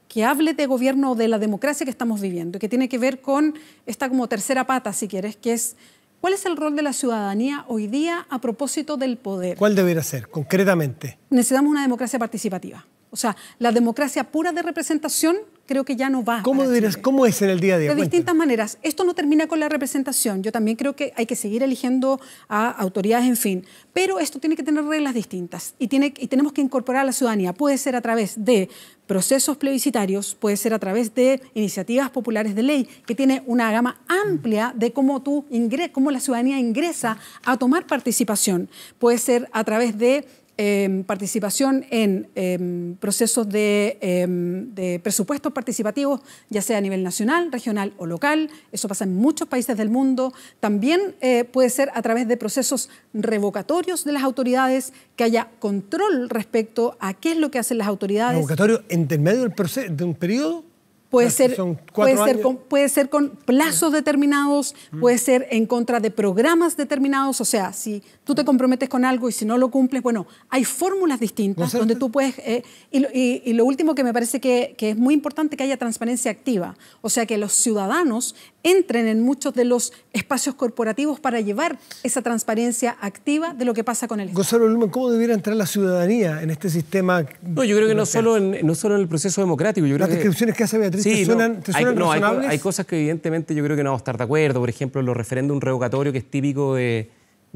C: que hable de gobierno o de la democracia que estamos viviendo, que tiene que ver con esta como tercera pata, si quieres, que es ¿Cuál es el rol de la ciudadanía hoy día a propósito del poder?
E: ¿Cuál debería ser, concretamente?
C: Necesitamos una democracia participativa. O sea, la democracia pura de representación creo que ya no va. ¿Cómo, dirás,
E: ¿cómo es en el día a día? De
C: distintas maneras. Esto no termina con la representación. Yo también creo que hay que seguir eligiendo a autoridades, en fin. Pero esto tiene que tener reglas distintas y, tiene, tenemos que incorporar a la ciudadanía. Puede ser a través de procesos plebiscitarios, puede ser a través de iniciativas populares de ley, que tiene una gama amplia de cómo, tú cómo la ciudadanía ingresa a tomar participación. Puede ser a través de Em, participación en em, procesos de, em, presupuestos participativos, ya sea a nivel nacional, regional o local. Eso pasa en muchos países del mundo. También eh, puede ser a través de procesos revocatorios de las autoridades, que haya control respecto a qué es lo que hacen las autoridades. ¿Revocatorio
E: en medio del de un periodo? Puede ser, puede Ser con,
C: puede ser con plazos determinados, mm. puede ser en contra de programas determinados. O sea, si tú te comprometes con algo y si no lo cumples, bueno, hay fórmulas distintas donde tú puedes... Eh, y, lo último que me parece que, es muy importante que haya transparencia activa. O sea, que los ciudadanos entren en muchos de los espacios corporativos para llevar
E: esa transparencia activa de lo que pasa con el Estado. Gonzalo ¿cómo debiera entrar la ciudadanía en este sistema? No, yo creo que no solo
B: en, no solo en el proceso democrático. Las descripciones que, hace Beatriz suenan no, hay, cosas que evidentemente yo creo que no vamos a estar de acuerdo. Por ejemplo, los referéndums revocatorios, que es típico de,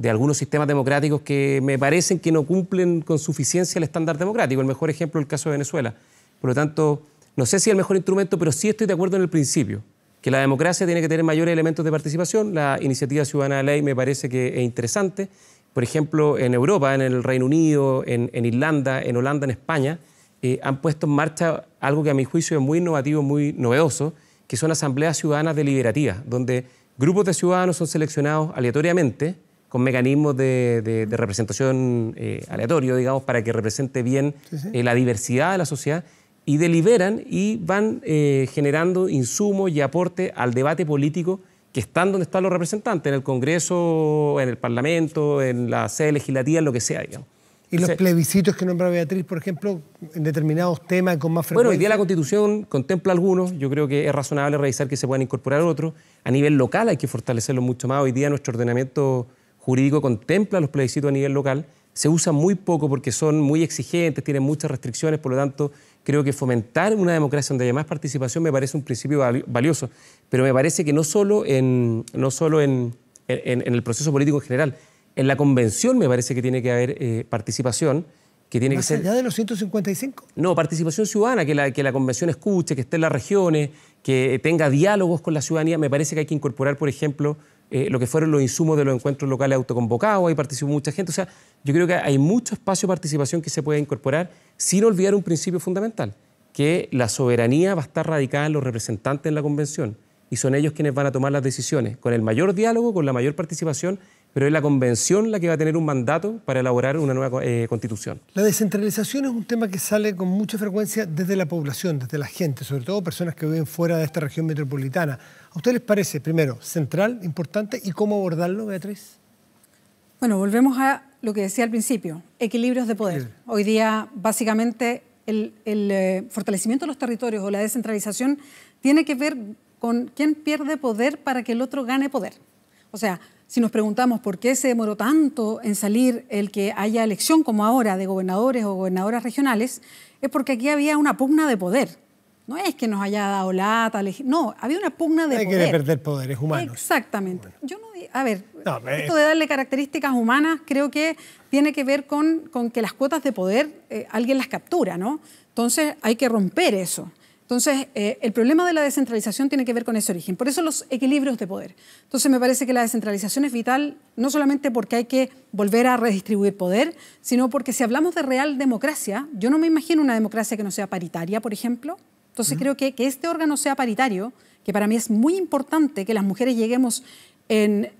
B: algunos sistemas democráticos que me parecen que no cumplen con suficiencia el estándar democrático. El mejor ejemplo es el caso de Venezuela. Por lo tanto, no sé si es el mejor instrumento, pero sí estoy de acuerdo en el principio, que la democracia tiene que tener mayores elementos de participación. La iniciativa ciudadana de ley me parece que es interesante. Por ejemplo, en Europa, en el Reino Unido, en, Irlanda, en Holanda, en España, eh, han puesto en marcha algo que a mi juicio es muy innovativo, muy novedoso, que son asambleas ciudadanas deliberativas, donde grupos de ciudadanos son seleccionados aleatoriamente con mecanismos de, representación eh, aleatorio, digamos, para que represente bien eh, la diversidad de la sociedad, y deliberan y van eh, generando insumos y aporte al debate político que están donde están los representantes, en el Congreso, en el Parlamento, en la sede legislativa, en lo que sea, digamos.
E: Y los plebiscitos que nombra Beatriz, por ejemplo, en determinados temas con más frecuencia. Bueno, hoy día la
B: Constitución contempla algunos. Yo creo que es razonable revisar que se puedan incorporar otros. A nivel local hay que fortalecerlo mucho más. Hoy día nuestro ordenamiento jurídico contempla los plebiscitos a nivel local. Se usan muy poco porque son muy exigentes, tienen muchas restricciones, por lo tanto, creo que fomentar una democracia donde haya más participación me parece un principio valioso. Pero me parece que no solo en, no solo en el proceso político en general, en la convención me parece que tiene que haber eh, participación. Que tiene ¿Más que allá de los 155? No, participación ciudadana, que la, que la convención escuche, que esté en las regiones, que tenga diálogos con la ciudadanía. Me parece que hay que incorporar, por ejemplo, eh, lo que fueron los insumos de los encuentros locales autoconvocados, ahí participó mucha gente. O sea, yo creo que hay mucho espacio de participación que se puede incorporar sin olvidar un principio fundamental, que la soberanía va a estar radicada en los representantes en la convención y son ellos quienes van a tomar las decisiones, con el mayor diálogo, con la mayor participación pero es la convención la que va a tener un mandato para elaborar una nueva eh, constitución.
E: La descentralización es un tema que sale con mucha frecuencia desde la población, desde la gente, sobre todo personas que viven fuera de esta región metropolitana. ¿A ustedes les parece, primero, central, importante y cómo abordarlo, Beatriz?
C: Bueno, volvemos a lo que decía al principio, equilibrios de poder. Hoy día, básicamente, el, eh, fortalecimiento de los territorios o la descentralización tiene que ver con quién pierde poder para que el otro gane poder. O sea, si nos preguntamos por qué se demoró tanto en salir el que haya elección como ahora de gobernadores o gobernadoras regionales, es porque aquí había una pugna de poder. No es que nos haya dado lata, no, había una pugna de poder. Hay que perder
E: poderes humanos.
C: Exactamente. Yo no, a ver, esto de darle características humanas creo que tiene que ver con, que las cuotas de poder eh, alguien las captura, ¿no? Entonces hay que romper eso. Entonces, eh, el problema de la descentralización tiene que ver con ese origen. Por eso los equilibrios de poder. Entonces, me parece que la descentralización es vital no solamente porque hay que volver a redistribuir poder, sino porque si hablamos de real democracia, yo no me imagino una democracia que no sea paritaria, por ejemplo. Entonces, creo que, que este órgano sea paritario, que para mí es muy importante que las mujeres lleguemos en,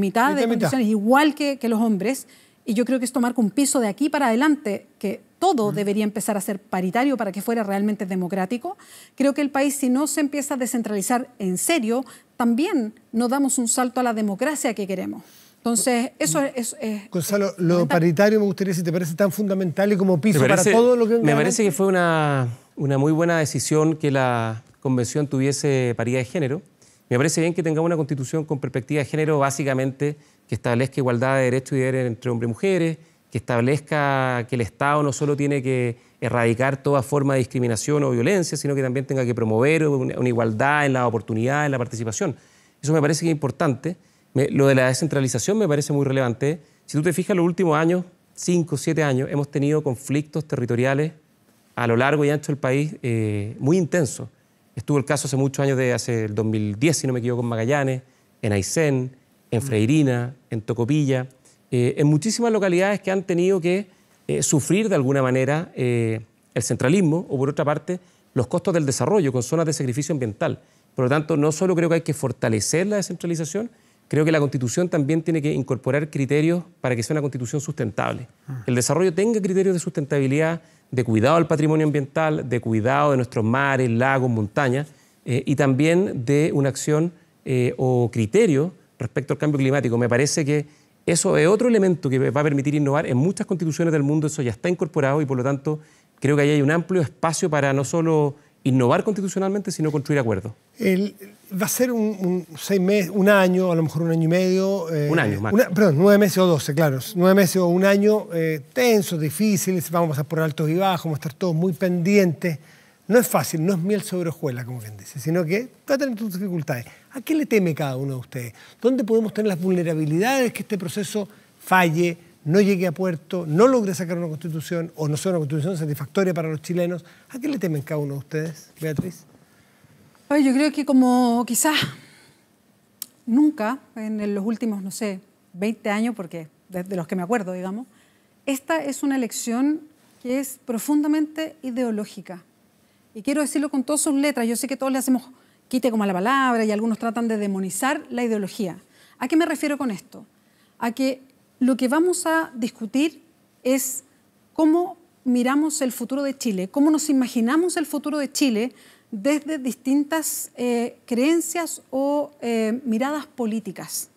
C: mitad, de condiciones igual que, que los hombres. Y yo creo que esto marca un piso de aquí para adelante que todo debería empezar a ser paritario para que fuera realmente democrático. Creo que el país, si no se empieza a descentralizar en serio, también no damos un salto a la democracia que queremos. Entonces, eso es...
E: Gonzalo, lo paritario me gustaría si te parece tan fundamental y como piso para todo lo que... Me parece que
B: fue una, muy buena decisión que la convención tuviese paridad de género. Me parece bien que tengamos una constitución con perspectiva de género básicamente que establezca igualdad de derechos y deberes entre hombres y mujeres, que establezca que el Estado no solo tiene que erradicar toda forma de discriminación o violencia, sino que también tenga que promover una, igualdad en la oportunidad, en la participación. Eso me parece que es importante. lo de la descentralización me parece muy relevante. Si tú te fijas, los últimos años, cinco, siete años, hemos tenido conflictos territoriales a lo largo y ancho del país eh, muy intensos. Estuvo el caso hace muchos años, de hace el 2010, si no me equivoco, en Magallanes, en Aysén, en mm. Freirina, en Tocopilla. Eh, en muchísimas localidades que han tenido que eh, sufrir de alguna manera eh, el centralismo o por otra parte los costos del desarrollo con zonas de sacrificio ambiental. Por lo tanto, no solo creo que hay que fortalecer la descentralización, creo que la Constitución también tiene que incorporar criterios para que sea una Constitución sustentable. Ah. el desarrollo tenga criterios de sustentabilidad, de cuidado al patrimonio ambiental, de cuidado de nuestros mares, lagos, montañas, y también de una acción o criterio respecto al cambio climático. Me parece que eso es otro elemento que va a permitir innovar. En muchas constituciones del mundo eso ya está incorporado y por lo tanto creo que ahí hay un amplio espacio para no solo innovar constitucionalmente, sino construir acuerdos.
E: va a ser un, seis meses, un año, a lo mejor un año y medio. Eh, un año, más. perdón, nueve meses o doce, claro. Nueve meses o un año eh, tensos, difíciles, vamos a pasar por altos y bajos, vamos a estar todos muy pendientes. No es fácil, no es miel sobre hojuelas, como quien dice, sino que va a tener tus dificultades. ¿A qué le teme cada uno de ustedes? ¿Dónde podemos tener las vulnerabilidades que este proceso falle, no llegue a puerto, no logre sacar una constitución o no sea una constitución satisfactoria para los chilenos? ¿A qué le temen cada uno de ustedes, Beatriz?
C: yo creo que como quizás nunca en los últimos, no sé, 20 años, porque de los que me acuerdo, digamos, esta es una elección que es profundamente ideológica. Y quiero decirlo con todas sus letras, yo sé que todos le hacemos quite como la palabra y algunos tratan de demonizar la ideología. ¿A qué me refiero con esto? A que lo que vamos a discutir es cómo miramos el futuro de Chile, cómo nos imaginamos el futuro de Chile desde distintas eh, creencias o eh, miradas políticas.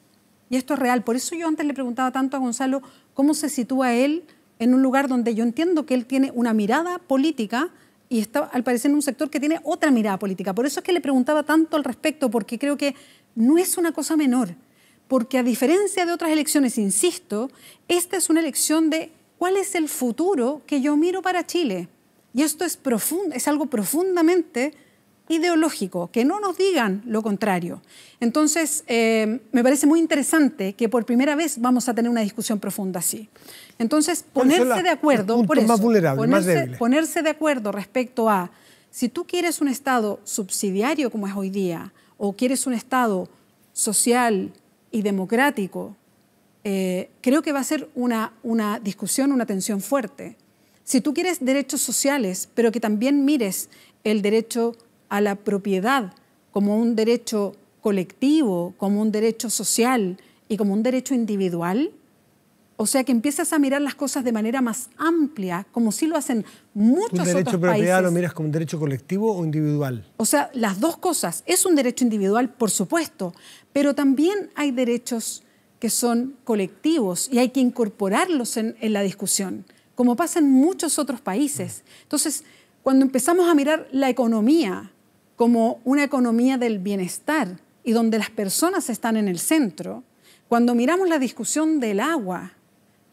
C: Y esto es real. Por eso yo antes le preguntaba tanto a Gonzalo cómo se sitúa él en un lugar donde yo entiendo que él tiene una mirada política, y está al parecer en un sector que tiene otra mirada política. Por eso es que le preguntaba tanto al respecto, porque creo que no es una cosa menor, porque a diferencia de otras elecciones, insisto, esta es una elección de cuál es el futuro que yo miro para Chile. Y esto es, profundo, es algo profundamente ideológico, que no nos digan lo contrario. Entonces, eh, me parece muy interesante que por primera vez vamos a tener una discusión profunda así. Entonces, ponerse de acuerdo, más ponerse, ponerse de acuerdo respecto a si tú quieres un Estado subsidiario como es hoy día, o quieres un Estado social y democrático, eh, creo que va a ser una, una discusión, una tensión fuerte. Si tú quieres derechos sociales, pero que también mires el derecho a la propiedad como un derecho colectivo, como un derecho social y como un derecho individual. O sea que empiezas a mirar las cosas de manera más amplia, como sí lo hacen muchos otros países. ¿Un derecho de propiedad lo miras
E: como un derecho colectivo o individual?
C: O sea, las dos cosas. Es un derecho individual, por supuesto, pero también hay derechos que son colectivos y hay que incorporarlos en, en la discusión, como pasa en muchos otros países. Entonces, cuando empezamos a mirar la economía, como una economía del bienestar y donde las personas están en el centro, cuando miramos la discusión del agua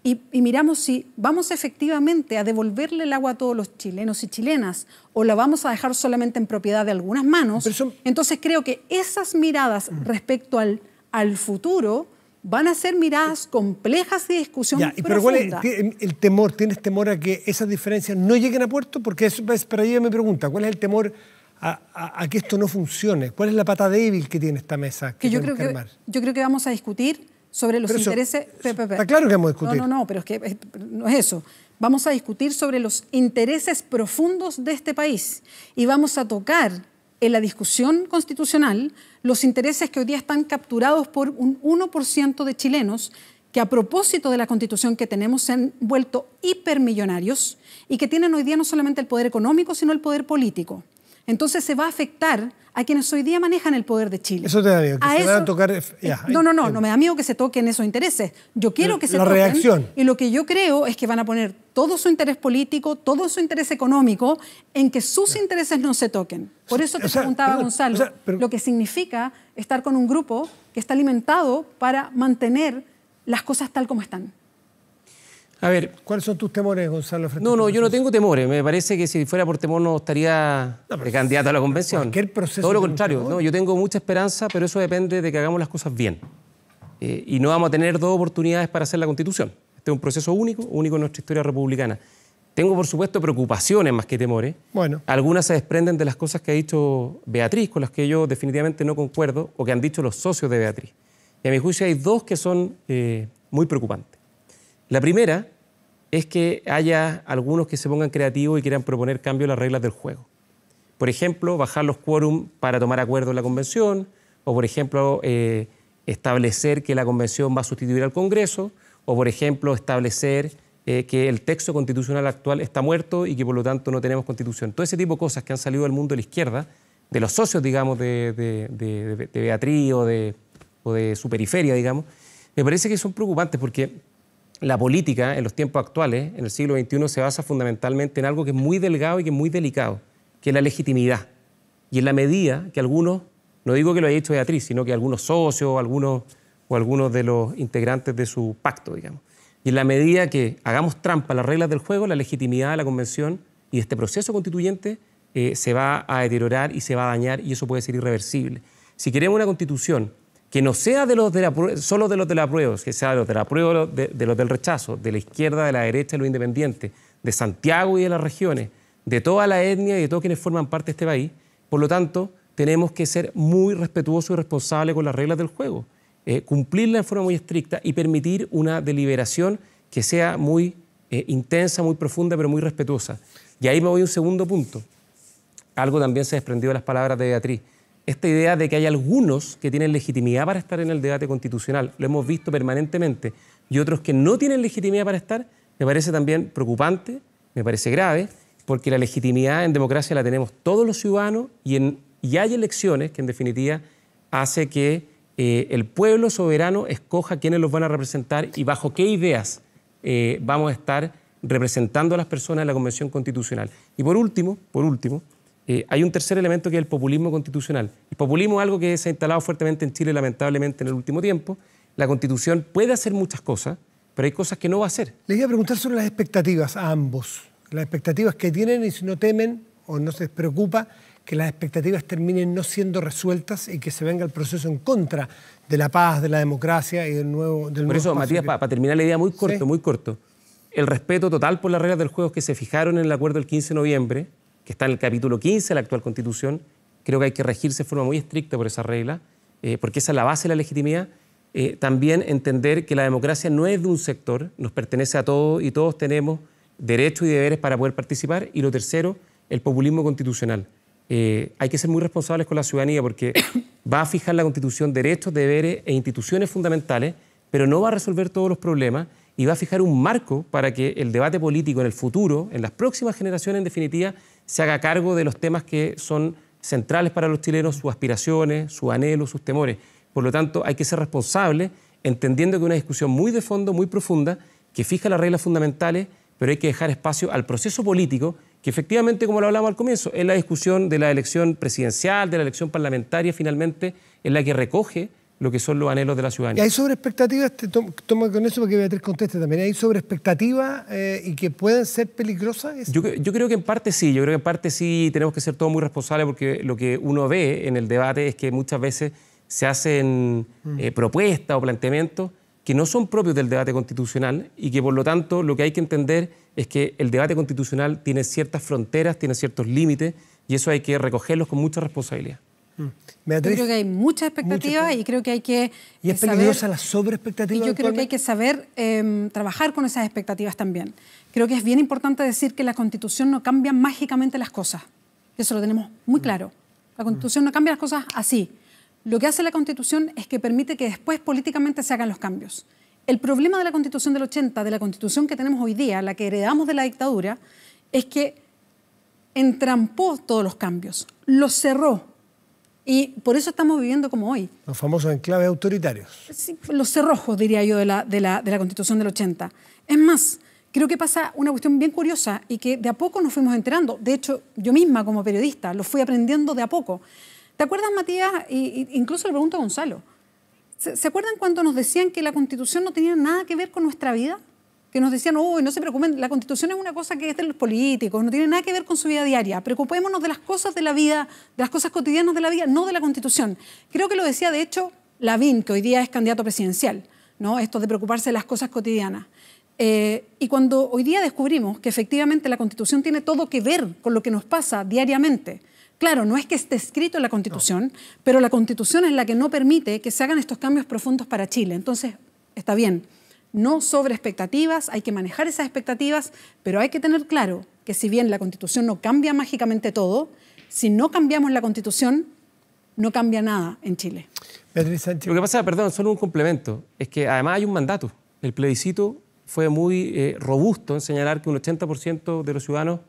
C: y, miramos si vamos efectivamente a devolverle el agua a todos los chilenos y chilenas o la vamos a dejar solamente en propiedad de algunas manos, entonces creo que esas miradas mm. respecto al, al futuro van a ser miradas complejas y discusión ya, Pero el
E: temor? ¿Tienes temor a que esas diferencias no lleguen a puerto? Porque eso para ella me pregunta, ¿cuál es el temor a, que esto no funcione? ¿Cuál es la pata débil que tiene esta mesa? Que, yo, creo que,
C: yo creo que vamos a discutir sobre los intereses... Está claro que vamos a discutir. No, no, no, pero es que eh, no es eso. Vamos a discutir sobre los intereses profundos de este país y vamos a tocar en la discusión constitucional los intereses que hoy día están capturados por un 1% de chilenos que a propósito de la constitución que tenemos se han vuelto hipermillonarios y que tienen hoy día no solamente el poder económico, sino el poder político. Entonces se va a afectar a quienes hoy día manejan el poder de Chile. Eso te da miedo, que se van a
E: tocar... no,
C: no, no, no me da miedo que se toquen esos intereses. Yo quiero que se toquen. Y lo que yo creo es que van a poner todo su interés político, todo su interés económico, en que sus intereses no se toquen. Por eso te preguntaba, Gonzalo, lo que significa estar con un grupo que está alimentado para mantener las cosas tal como están.
E: A ver. ¿Cuáles son tus temores, Gonzalo? no, no, yo no tengo temores.
B: Me parece que si fuera por temor no estaría de candidato a la convención. Cualquier proceso. Todo lo contrario. No, yo tengo mucha esperanza, pero eso depende de que hagamos las cosas bien. Eh, y no vamos a tener dos oportunidades para hacer la constitución. Este es un proceso único, único en nuestra historia republicana. Tengo, por supuesto, preocupaciones más que temores. Bueno. Algunas se desprenden de las cosas que ha dicho Beatriz, con las que yo definitivamente no concuerdo, o que han dicho los socios de Beatriz. Y a mi juicio hay dos que son eh, muy preocupantes. La primera es que haya algunos que se pongan creativos y quieran proponer cambios a las reglas del juego. Por ejemplo, bajar los quórum para tomar acuerdo en la convención, o por ejemplo, eh, establecer que la convención va a sustituir al Congreso, o por ejemplo, establecer eh, que el texto constitucional actual está muerto y que por lo tanto no tenemos constitución. Todo ese tipo de cosas que han salido del mundo de la izquierda, de los socios, digamos, de, Beatriz o de, o de su periferia, digamos, me parece que son preocupantes porque la política en los tiempos actuales, en el siglo XXI, se basa fundamentalmente en algo que es muy delgado y que es muy delicado, que es la legitimidad. Y en la medida que algunos, no digo que lo haya hecho Beatriz, sino que algunos socios algunos, o algunos de los integrantes de su pacto, digamos, y en la medida que hagamos trampa las reglas del juego, la legitimidad de la convención y de este proceso constituyente eh, se va a deteriorar y se va a dañar y eso puede ser irreversible. Si queremos una constitución que no sea de solo de los de la prueba, que sea de los de la prueba, de, los del rechazo, de la izquierda, de la derecha, de los independientes, de Santiago y de las regiones, de toda la etnia y de todos quienes forman parte de este país. Por lo tanto, tenemos que ser muy respetuosos y responsables con las reglas del juego, Cumplirla eh, cumplirlas de forma muy estricta y permitir una deliberación que sea muy eh, intensa, muy profunda, pero muy respetuosa. Y ahí me voy a un segundo punto. Algo también se desprendió de las palabras de Beatriz esta idea de que hay algunos que tienen legitimidad para estar en el debate constitucional, lo hemos visto permanentemente, y otros que no tienen legitimidad para estar, me parece también preocupante, me parece grave, porque la legitimidad en democracia la tenemos todos los ciudadanos y, en, y hay elecciones que en definitiva hace que eh, el pueblo soberano escoja quiénes los van a representar y bajo qué ideas eh, vamos a estar representando a las personas en la Convención Constitucional. Y por último, por último, eh, hay un tercer elemento que es el populismo constitucional. El populismo es algo que se ha instalado fuertemente en Chile, lamentablemente, en el último tiempo. La constitución puede hacer muchas cosas, pero hay cosas que no va a hacer.
E: Le iba a preguntar sobre las expectativas a ambos. Las expectativas que tienen y si no temen o no se les preocupa que las expectativas terminen no siendo resueltas y que se venga el proceso en contra de la paz, de la democracia y del nuevo... Del por eso, Matías, para
B: terminar la idea muy corto, muy corto, el respeto total por las reglas del juego que se fijaron en el acuerdo del 15 de noviembre, que está en el capítulo 15 de la actual Constitución, creo que hay que regirse de forma muy estricta por esa regla, eh, porque esa es la base de la legitimidad. Eh, también entender que la democracia no es de un sector, nos pertenece a todos y todos tenemos derechos y deberes para poder participar. Y lo tercero, el populismo constitucional. Eh, hay que ser muy responsables con la ciudadanía porque va a fijar la Constitución derechos, deberes e instituciones fundamentales, pero no va a resolver todos los problemas y va a fijar un marco para que el debate político en el futuro, en las próximas generaciones en definitiva, se haga cargo de los temas que son centrales para los chilenos, sus aspiraciones, sus anhelos, sus temores. Por lo tanto, hay que ser responsable, entendiendo que una discusión muy de fondo, muy profunda, que fija las reglas fundamentales, pero hay que dejar espacio al proceso político, que efectivamente, como lo hablamos al comienzo, es la discusión de la elección presidencial, de la elección parlamentaria, finalmente, es la que recoge lo que son los anhelos de la ciudadanía. ¿Y hay
E: sobreexpectativas? expectativas, toma, con eso porque Beatriz conteste también, ¿hay sobre eh, y que pueden ser peligrosas? Yo,
B: creo que en parte sí, yo creo que en parte sí tenemos que ser todos muy responsables porque lo que uno ve en el debate es que muchas veces se hacen mm. eh, propuestas o planteamientos que no son propios del debate constitucional y que por lo tanto lo que hay que entender es que el debate constitucional tiene ciertas fronteras, tiene ciertos límites y eso hay que recogerlos con mucha responsabilidad.
E: Mm. yo
C: creo que hay muchas expectativas y creo que hay que... Y es saber, peligrosa la sobreexpectativa. Y yo creo que hay que saber em, trabajar con esas expectativas también. Creo que es bien importante decir que la Constitución no cambia mágicamente las cosas. Eso lo tenemos muy mm. claro. La mm. Constitución no cambia las cosas así. Lo que hace la Constitución es que permite que después políticamente se hagan los cambios. El problema de la Constitución del 80, de la Constitución que tenemos hoy día, la que heredamos de la dictadura, es que entrampó todos los cambios, los cerró, y por eso estamos viviendo como hoy.
E: Los famosos enclaves autoritarios.
C: Sí, los cerrojos, diría yo, de la, la, de la Constitución del 80. Es más, creo que pasa una cuestión bien curiosa y que de a poco nos fuimos enterando. De hecho, yo misma como periodista lo fui aprendiendo de a poco. ¿Te acuerdas, Matías? Y, incluso le pregunto a Gonzalo. ¿Se acuerdan cuando nos decían que la Constitución no tenía nada que ver con nuestra vida? que nos decían, uy, no se preocupen, la constitución es una cosa que es de los políticos, no tiene nada que ver con su vida diaria, preocupémonos de las cosas de la vida, de las cosas cotidianas de la vida, no de la constitución. Creo que lo decía, de hecho, Lavín, que hoy día es candidato presidencial, ¿no? esto de preocuparse de las cosas cotidianas. Eh, y cuando hoy día descubrimos que efectivamente la Constitución tiene todo que ver con lo que nos pasa diariamente, claro, no es que esté escrito en la Constitución, pero la Constitución es la que no permite que se hagan estos cambios profundos para Chile. Entonces, está bien, no sobre expectativas, hay que manejar esas expectativas, pero hay que tener claro que si bien la constitución no cambia mágicamente todo, si no cambiamos la constitución, no cambia nada en Chile.
B: Lo que pasa, perdón, solo un complemento, es que además hay un mandato. El plebiscito fue muy eh, robusto en señalar que un 80% de los ciudadanos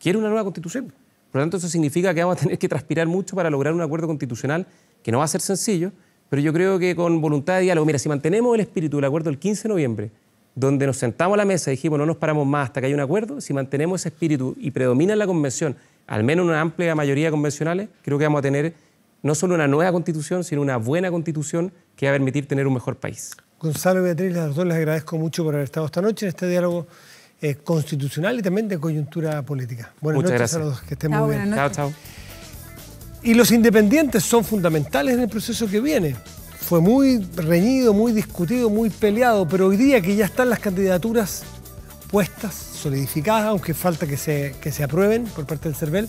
B: quiere una nueva constitución. Por lo tanto, eso significa que vamos a tener que transpirar mucho para lograr un acuerdo constitucional que no va a ser sencillo, pero yo creo que con voluntad de diálogo, mira, si mantenemos el espíritu del acuerdo del 15 de noviembre, donde nos sentamos a la mesa y dijimos no nos paramos más hasta que haya un acuerdo, si mantenemos ese espíritu y predomina en la convención, al menos una amplia mayoría de convencionales, creo que vamos a tener no solo una nueva constitución, sino una buena constitución que va a permitir tener un mejor país.
E: Gonzalo y Beatriz, los dos les agradezco mucho por haber estado esta noche en este diálogo eh, constitucional y también de coyuntura política. Buenas Muchas noches gracias. a los dos, que estén muy bien. Chao, chao. Y los independientes son fundamentales en el proceso que viene. Fue muy reñido, muy discutido, muy peleado, pero hoy día que ya están las candidaturas puestas, solidificadas, aunque falta que se, aprueben por parte del CERVEL,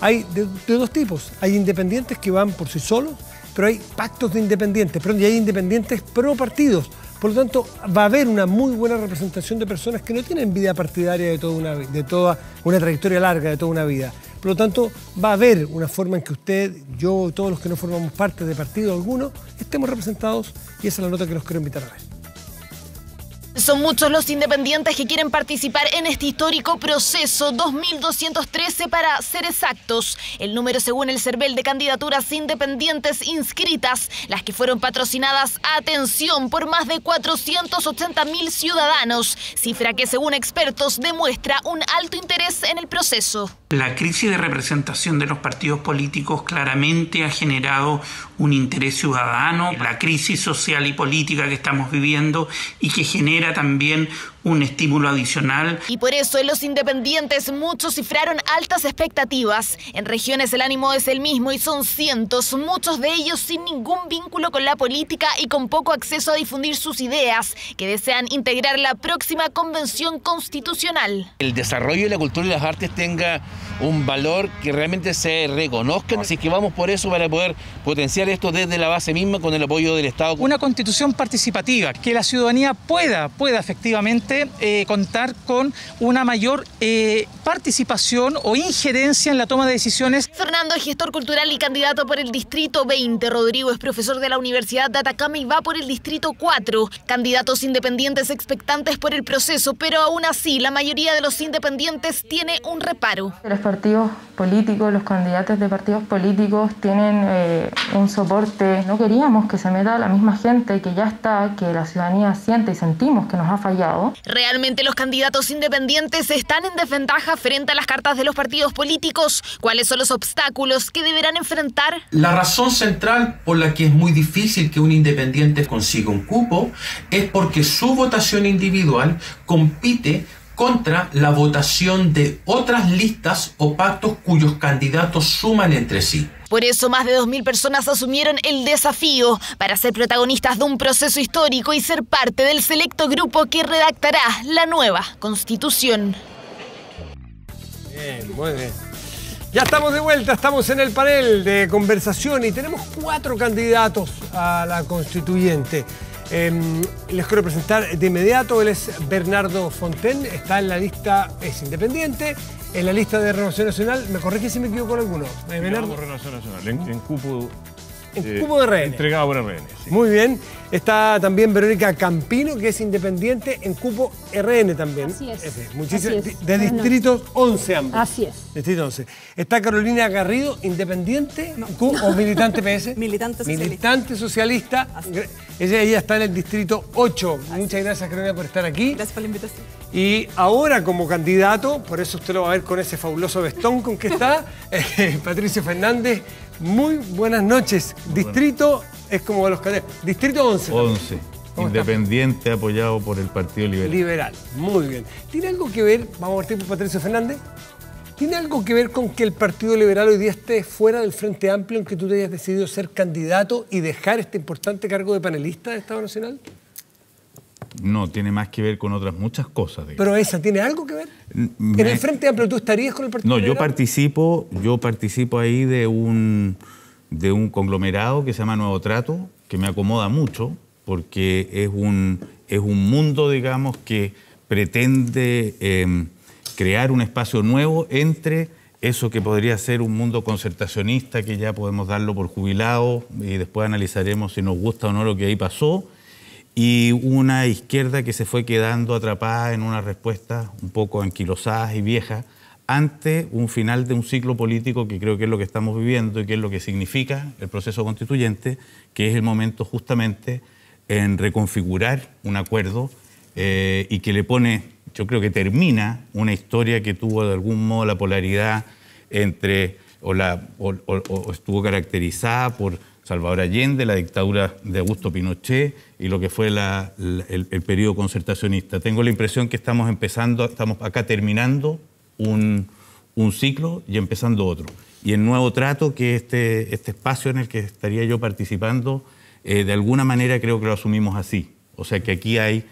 E: hay de, dos tipos. Hay independientes que van por sí solos, pero hay pactos de independientes, Pero y hay independientes pro partidos. Por lo tanto, va a haber una muy buena representación de personas que no tienen vida partidaria de toda una, de toda una trayectoria larga, de toda una vida. Por lo tanto, va a haber una forma en que usted, yo, todos los que no formamos parte de partido alguno, estemos representados y esa es la nota que los quiero invitar a ver.
F: Son muchos los independientes que quieren participar en este histórico proceso, 2.213 para ser exactos. El número según el CERVEL de candidaturas independientes inscritas, las que fueron patrocinadas, a atención, por más de 480 mil ciudadanos, cifra que según expertos demuestra un alto interés en el proceso.
D: La crisis de representación de los partidos políticos claramente ha generado un interés ciudadano, la crisis social y política que estamos viviendo y que genera también un estímulo adicional.
F: Y por eso en los independientes muchos cifraron altas expectativas. En regiones el ánimo es el mismo y son cientos, muchos de ellos sin ningún vínculo con la política y con poco acceso a difundir sus ideas, que desean integrar la próxima convención constitucional.
A: El desarrollo de la cultura y las artes tenga
D: un valor que realmente se reconozca. Así que vamos por eso para poder potenciar esto desde la base misma con el apoyo del Estado. Una constitución participativa, que la ciudadanía pueda,
F: pueda efectivamente eh, contar con una mayor eh, participación o injerencia en la toma de decisiones. Fernando es gestor cultural y candidato por el Distrito 20. Rodrigo es profesor de la Universidad de Atacama y va por el Distrito 4. Candidatos independientes expectantes por el proceso, pero aún así la mayoría de los independientes tiene un reparo
G: partidos políticos, los candidatos de partidos políticos tienen eh, un soporte. No queríamos que se meta la misma gente que ya está, que la ciudadanía siente y sentimos que nos ha fallado.
F: Realmente los candidatos independientes están en desventaja frente a las cartas de los partidos políticos. ¿Cuáles son los obstáculos que deberán enfrentar?
D: La razón central
A: por la que es muy difícil que un independiente consiga un cupo es porque su votación individual compite contra la votación de otras listas
D: o pactos cuyos candidatos suman entre sí.
F: Por eso más de 2.000 personas asumieron el desafío para ser protagonistas de un proceso histórico y ser parte del selecto grupo que redactará la nueva constitución.
E: Bien, muy bien. Ya estamos de vuelta, estamos en el panel de conversación y tenemos cuatro candidatos a la constituyente. Em, les quiero presentar de inmediato, él es Bernardo Fonten, está en la lista, es independiente, en la lista de Renovación Nacional, me corrige si me equivoco con alguno. Eh, Bernardo.
A: Renovación Nacional, en cupo en cupo de Rehenes.
E: Entregado por RN. Muy bien. Está también Verónica Campino, que es independiente en Cupo RN también. Así es. De Distrito 11 ambos. Así es. Distrito 11. Está Carolina Garrido, independiente o militante PS. militante socialista. Militante socialista. Ella, ella, está en el distrito 8. Muchas gracias, Carolina,
H: por estar aquí. Gracias por la invitación.
E: Y ahora como candidato, por eso usted lo va a ver con ese fabuloso vestón con que está, eh, Patricio Fernández muy buenas noches.
D: Distrito, es como los Distrito 11. 11. Independiente apoyado por el Partido Liberal.
E: Liberal, muy bien. ¿Tiene algo que ver, vamos a partir por Patricio Fernández? ¿Tiene algo que ver con que el Partido Liberal hoy día esté fuera del Frente Amplio en que tú te hayas decidido ser candidato y dejar este importante cargo de panelista de Estado Nacional?
D: No, tiene más que ver con otras muchas cosas. Pero
E: esa tiene algo que ver.
D: Mm, en el Frente
E: Amplio tú estarías con el Partido. No, yo
D: participo, yo participo ahí de un de un conglomerado que se llama Nuevo Trato, que me acomoda mucho porque es un es un mundo, digamos, que pretende em, crear un espacio nuevo entre eso que podría ser un mundo concertacionista, que ya podemos darlo por jubilado y después analizaremos si nos gusta o no lo que ahí pasó, y una izquierda que se fue quedando atrapada en una respuesta un poco anquilosada y vieja ante un final de un ciclo político que creo que es lo que estamos viviendo y que es lo que significa el proceso constituyente, que es el momento justamente en reconfigurar un acuerdo eh, y que le pone, yo creo que termina una historia que tuvo de algún modo la polaridad entre, o, la, o estuvo caracterizada por Salvador Allende, la dictadura de Augusto Pinochet y lo que fue el, periodo concertacionista. Tengo la impresión que estamos empezando, estamos acá terminando un, ciclo y empezando otro. Y el nuevo trato, que este, este, espacio en el que estaría yo participando, eh, de alguna manera creo que lo asumimos así. O sea que aquí hay,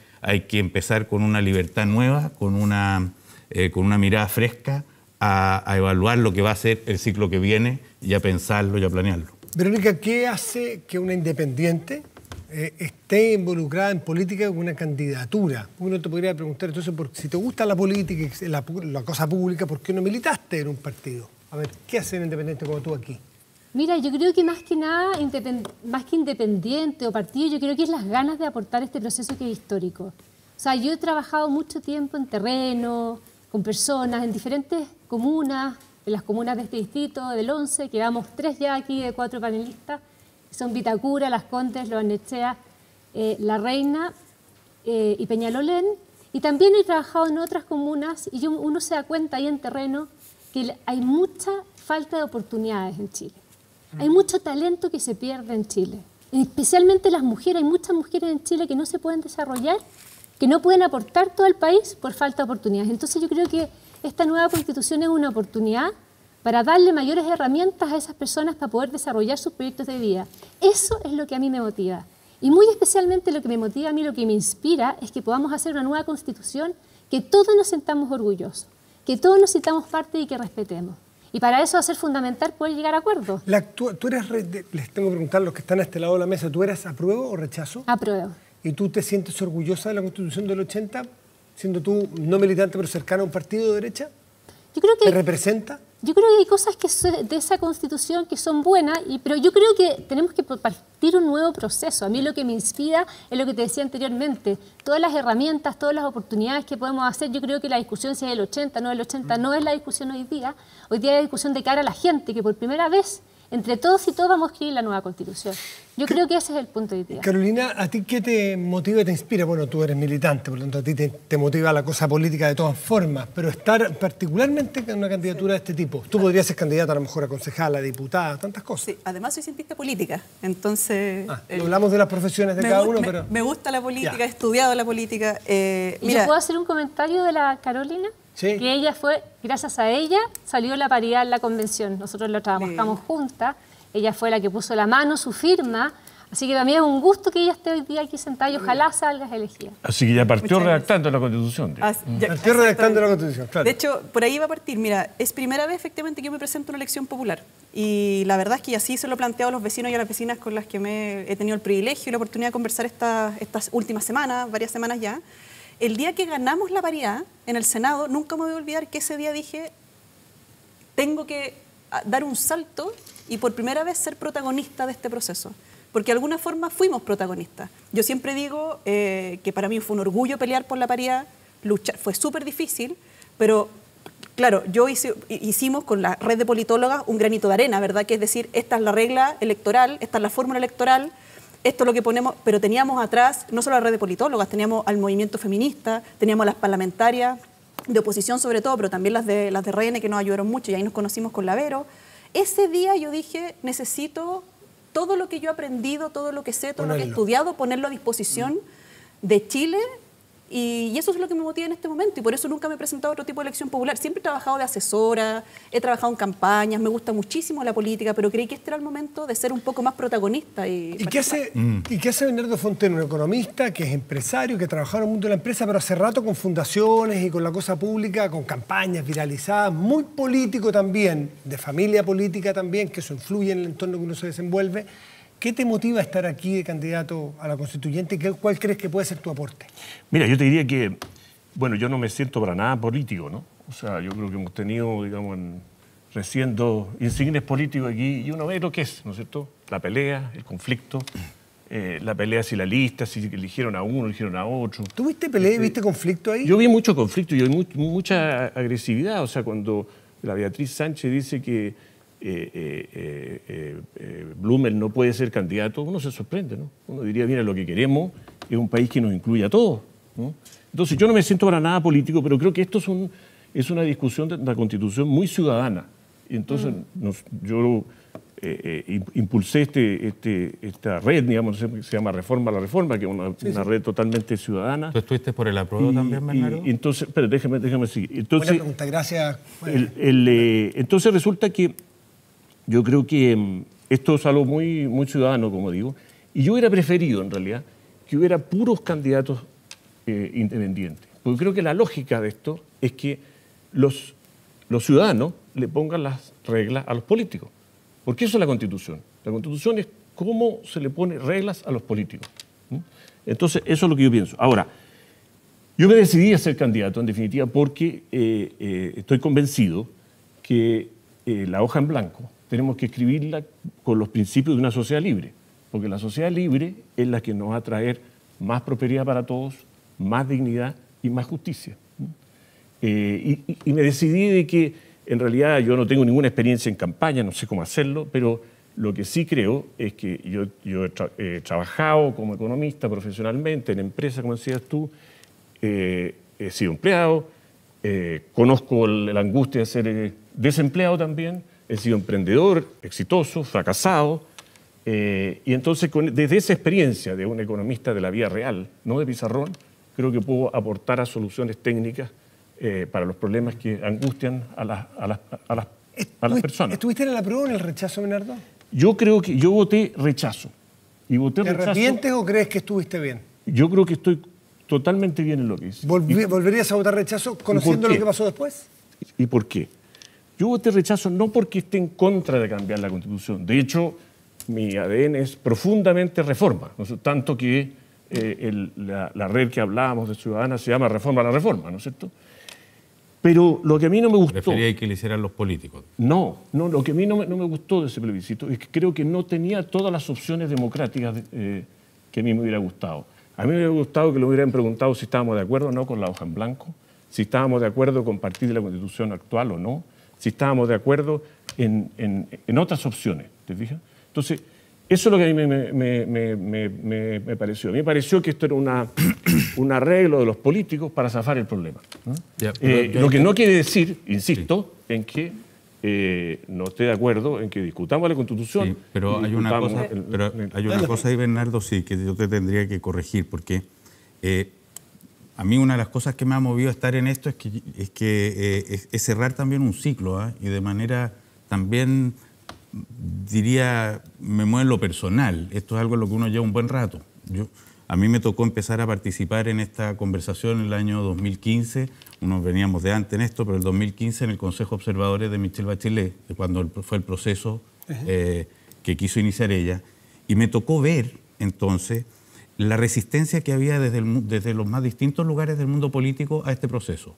D: que empezar con una libertad nueva, con una, eh, mirada fresca a evaluar lo que va a ser el ciclo que viene y a pensarlo y a planearlo.
E: Verónica, ¿qué hace que una independiente eh, esté involucrada en política con una candidatura? Uno te podría preguntar, entonces, si te gusta la política, la, la cosa pública, ¿por qué no militaste en un partido? A ver, ¿qué hace una independiente como tú aquí?
G: Mira, yo creo que más que nada, más que independiente o partido, yo creo que es las ganas de aportar este proceso que es histórico. O sea, yo he trabajado mucho tiempo en terreno, con personas, en diferentes comunas, en las comunas de este distrito, del 11, quedamos tres ya aquí de cuatro panelistas, son Vitacura, Las Contes, Loanechea, eh, La Reina eh, y Peñalolén. Y también he trabajado en otras comunas y uno se da cuenta ahí en terreno que hay mucha falta de oportunidades en Chile. Mm. Hay mucho talento que se pierde en Chile, especialmente las mujeres. Hay muchas mujeres en Chile que no se pueden desarrollar, que no pueden aportar todo el país por falta de oportunidades. Entonces yo creo que esta nueva constitución es una oportunidad para darle mayores herramientas a esas personas para poder desarrollar sus proyectos de vida. Eso es lo que a mí me motiva. Y muy especialmente lo que me motiva a mí, lo que me inspira, es que podamos hacer una nueva constitución que todos nos sintamos orgullosos, que todos nos sintamos parte y que respetemos. Y para eso va a ser fundamental poder llegar a acuerdos.
E: La, tú, tú eres, les tengo que preguntar los que están a este lado de la mesa, ¿tú eres apruebo o rechazo? Apruebo. ¿Y tú te sientes orgullosa de la Constitución del 80? siendo tú no militante pero cercano a un partido de derecha? Yo creo que, ¿Te representa?
G: Yo creo que hay cosas que de esa constitución que son buenas, y, pero yo creo que tenemos que partir un nuevo proceso. A mí lo que me inspira es lo que te decía anteriormente, todas las herramientas, todas las oportunidades que podemos hacer. Yo creo que la discusión si es el 80, no el 80, no es la discusión hoy día. Hoy día es la discusión de cara a la gente, que por primera vez entre todos y todos vamos a escribir la nueva constitución. Yo creo que ese es el punto de idea.
E: Carolina, ¿a ti qué te motiva y te inspira? Bueno, tú eres militante, por lo tanto a ti te, motiva la cosa política de todas formas, pero estar particularmente en una candidatura de este tipo. Tú podrías ser candidata a lo mejor a concejala, diputada, tantas
H: cosas. Sí, además soy cientista política, entonces... Ah, hablamos de las profesiones de cada uno, pero... Me gusta la política, he estudiado la política.
G: Eh, ¿Me puedo hacer un comentario de la Carolina? que ella fue, gracias a ella, salió la paridad en la convención. Nosotros lo trabajamos juntas. Ella fue la que puso la mano, su firma. Así que también es un gusto que ella esté hoy día aquí sentada y ojalá salgas elegida.
A: Así que ya partió redactando la Constitución. partió redactando la Constitución,
H: claro. De hecho,
G: por ahí va a partir. Mira, es primera
H: vez efectivamente que yo me presento a una elección popular. Y la verdad es que así se lo he planteado a los vecinos y a las vecinas con las que me he tenido el privilegio y la oportunidad de conversar estas, estas últimas semanas, varias semanas ya. El día que ganamos la paridad en el Senado, nunca me voy a olvidar que ese día dije, tengo que ah, dar un salto y por primera vez ser protagonista de este proceso. Porque de alguna forma fuimos protagonistas. Yo siempre digo eh, que para mí fue un orgullo pelear por la paridad, luchar, fue súper difícil, pero claro, yo hicimos con la red de politólogas un granito de arena, ¿verdad? Que es decir, esta es la regla electoral, esta es la fórmula electoral, esto es lo que ponemos, pero teníamos atrás no solo a la red de politólogas, teníamos al movimiento feminista, teníamos a las parlamentarias de oposición sobre todo, pero también las de, las de RN que nos ayudaron mucho y ahí nos conocimos con Lavero. Ese día yo dije, necesito todo lo que yo he aprendido, todo lo que sé, todo lo que he estudiado, ponerlo a disposición de Chile y, eso es lo que me motiva en este momento y por eso nunca me he presentado a otro tipo de elección popular. Siempre he trabajado de asesora, he trabajado en campañas, me gusta muchísimo la política, pero creí que este era el momento de ser un poco más protagonista. ¿Y, ¿Y qué, hace,
E: mm. ¿y qué Bernardo Fonten, un economista que es empresario, que trabaja en el mundo de la empresa, pero hace rato con fundaciones y con la cosa pública, con campañas viralizadas, muy político también, de familia política también, que eso influye en el entorno que uno se desenvuelve? ¿Qué te motiva a estar aquí de candidato a la constituyente? ¿Cuál crees que puede ser tu aporte?
A: Mira, yo te diría que, bueno, yo no me siento para nada político, ¿no? O sea, yo creo que hemos tenido, digamos, recién dos insignes políticos aquí y uno ve lo que es, ¿no es cierto? La pelea, el conflicto. Eh, la pelea si la lista, si eligieron a uno, eligieron a otro. ¿Tuviste
E: pelea, este, viste conflicto ahí? Yo
A: vi mucho conflicto, y vi mucha agresividad. O sea, cuando la Beatriz Sánchez dice que eh, eh, eh, eh no puede ser candidato, uno se sorprende, ¿no? Uno diría, mira, lo que queremos es un país que nos incluya a todos. Entonces yo no me siento para nada político, pero creo que esto es, un, una discusión de la constitución muy ciudadana. Y entonces mm. yo impulsé este, este, esta red, digamos, se llama Reforma a la Reforma, que es una, red totalmente ciudadana. ¿Tú estuviste por el apruebo también, Bernardo? Y, entonces, pero déjame seguir. pregunta, gracias. entonces resulta que yo creo que em, esto es algo muy, muy ciudadano, como digo, y yo hubiera preferido, en realidad, que hubiera puros candidatos eh, independientes. Porque creo que la lógica de esto es que los, los ciudadanos le pongan las reglas a los políticos. Porque eso es la Constitución. La Constitución es cómo se le pone reglas a los políticos. Entonces, eso es lo que yo pienso. Ahora, yo me decidí a ser candidato, en definitiva, porque eh, eh, estoy convencido que la hoja en blanco tenemos que escribirla con los principios de una sociedad libre, porque la sociedad libre es la que nos va a traer más prosperidad para todos, más dignidad y más justicia. Eh, y, me decidí de que en realidad yo no tengo ninguna experiencia en campaña, no sé cómo hacerlo, pero lo que sí creo es que yo, he, trabajado como economista profesionalmente en empresas, como decías tú, eh, he sido empleado, eh, conozco la angustia de ser desempleado también, He sido emprendedor, exitoso, fracasado. Eh, y entonces, desde esa experiencia de un economista de la vía real, no de pizarrón, creo que puedo aportar a soluciones técnicas eh, para los problemas que angustian a las, personas. ¿Estuviste en la prueba o en el rechazo, Bernardo? Yo creo que yo voté rechazo. Y voté ¿Te arrepientes o crees que estuviste bien? Yo creo que estoy totalmente bien en lo que hice. ¿Volverías
E: a votar rechazo conociendo lo que pasó después?
A: ¿Y por qué? hubo este rechazo no porque esté en contra de cambiar la constitución. De hecho, mi ADN es profundamente reforma. Tanto que eh, la, red que hablábamos de Ciudadana se llama Reforma a la Reforma, ¿no es cierto? Pero lo que a mí no me gustó... Prefería
D: que le hicieran los políticos.
A: No, no lo que a mí no me, gustó de ese plebiscito es que creo que no tenía todas las opciones democráticas eh, que a mí me hubiera gustado. A mí me hubiera gustado que le hubieran preguntado si estábamos de acuerdo o no con la hoja en blanco, si estábamos de acuerdo con partir de la constitución actual o no, si estábamos de acuerdo en, otras opciones, ¿te fijas? Entonces, eso es lo que a mí me, pareció. A mí me pareció que esto era una, un arreglo de los políticos para zafar el problema. Eh, lo que no quiere decir, insisto, en que eh, no esté de acuerdo en que discutamos la Constitución. pero, hay una cosa, hay una
D: cosa ahí, Bernardo, sí, que yo te tendría que corregir, porque eh, a mí una de las cosas que me ha movido a estar en esto es que es, que, eh, es, cerrar también un ciclo ¿ah? y de manera también diría me mueve lo personal. Esto es algo en lo que uno lleva un buen rato. Yo, a mí me tocó empezar a participar en esta conversación en el año 2015. Unos veníamos de antes en esto, pero el 2015 en el Consejo Observadores de Michelle Bachelet, eh, cuando fue el proceso eh, que quiso iniciar ella. Y me tocó ver entonces la resistencia que había desde, desde, los más distintos lugares del mundo político a este proceso.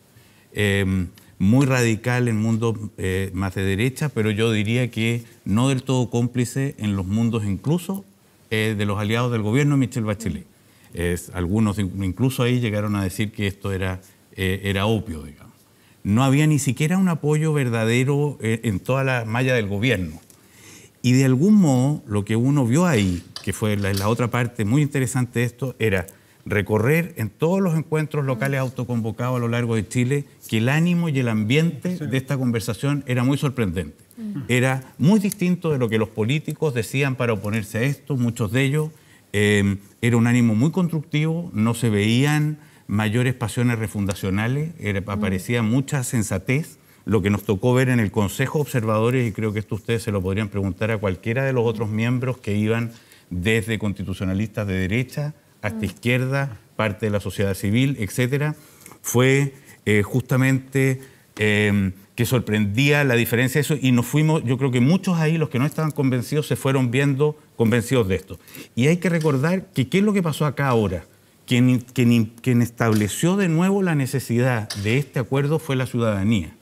D: Em, muy radical en mundos eh, más de derecha, pero yo diría que no del todo cómplice en los mundos incluso eh, de los aliados del gobierno de Michel Bachelet. Es, algunos incluso ahí llegaron a decir que esto era, eh, era opio, digamos. No había ni siquiera un apoyo verdadero en toda la malla del gobierno. Y de algún modo lo que uno vio ahí, que fue la, la otra parte muy interesante de esto, era recorrer en todos los encuentros locales autoconvocados a lo largo de Chile que el ánimo y el ambiente de esta conversación era muy sorprendente. Era muy distinto de lo que los políticos decían para oponerse a esto, muchos de ellos. Em, era un ánimo muy constructivo, no se veían mayores pasiones refundacionales, era, mm. aparecía mucha sensatez. Lo que nos tocó ver en el Consejo Observadores, y creo que esto ustedes se lo podrían preguntar a cualquiera de los otros miembros que iban desde constitucionalistas de derecha hasta mm. izquierda, parte de la sociedad civil, etcétera, fue eh, justamente em, que sorprendía la diferencia de eso y nos fuimos, yo creo que muchos ahí, los que no estaban convencidos, se fueron viendo convencidos de esto. Y hay que recordar que qué es lo que pasó acá ahora. Quien, quien estableció de nuevo la necesidad de este acuerdo fue la ciudadanía.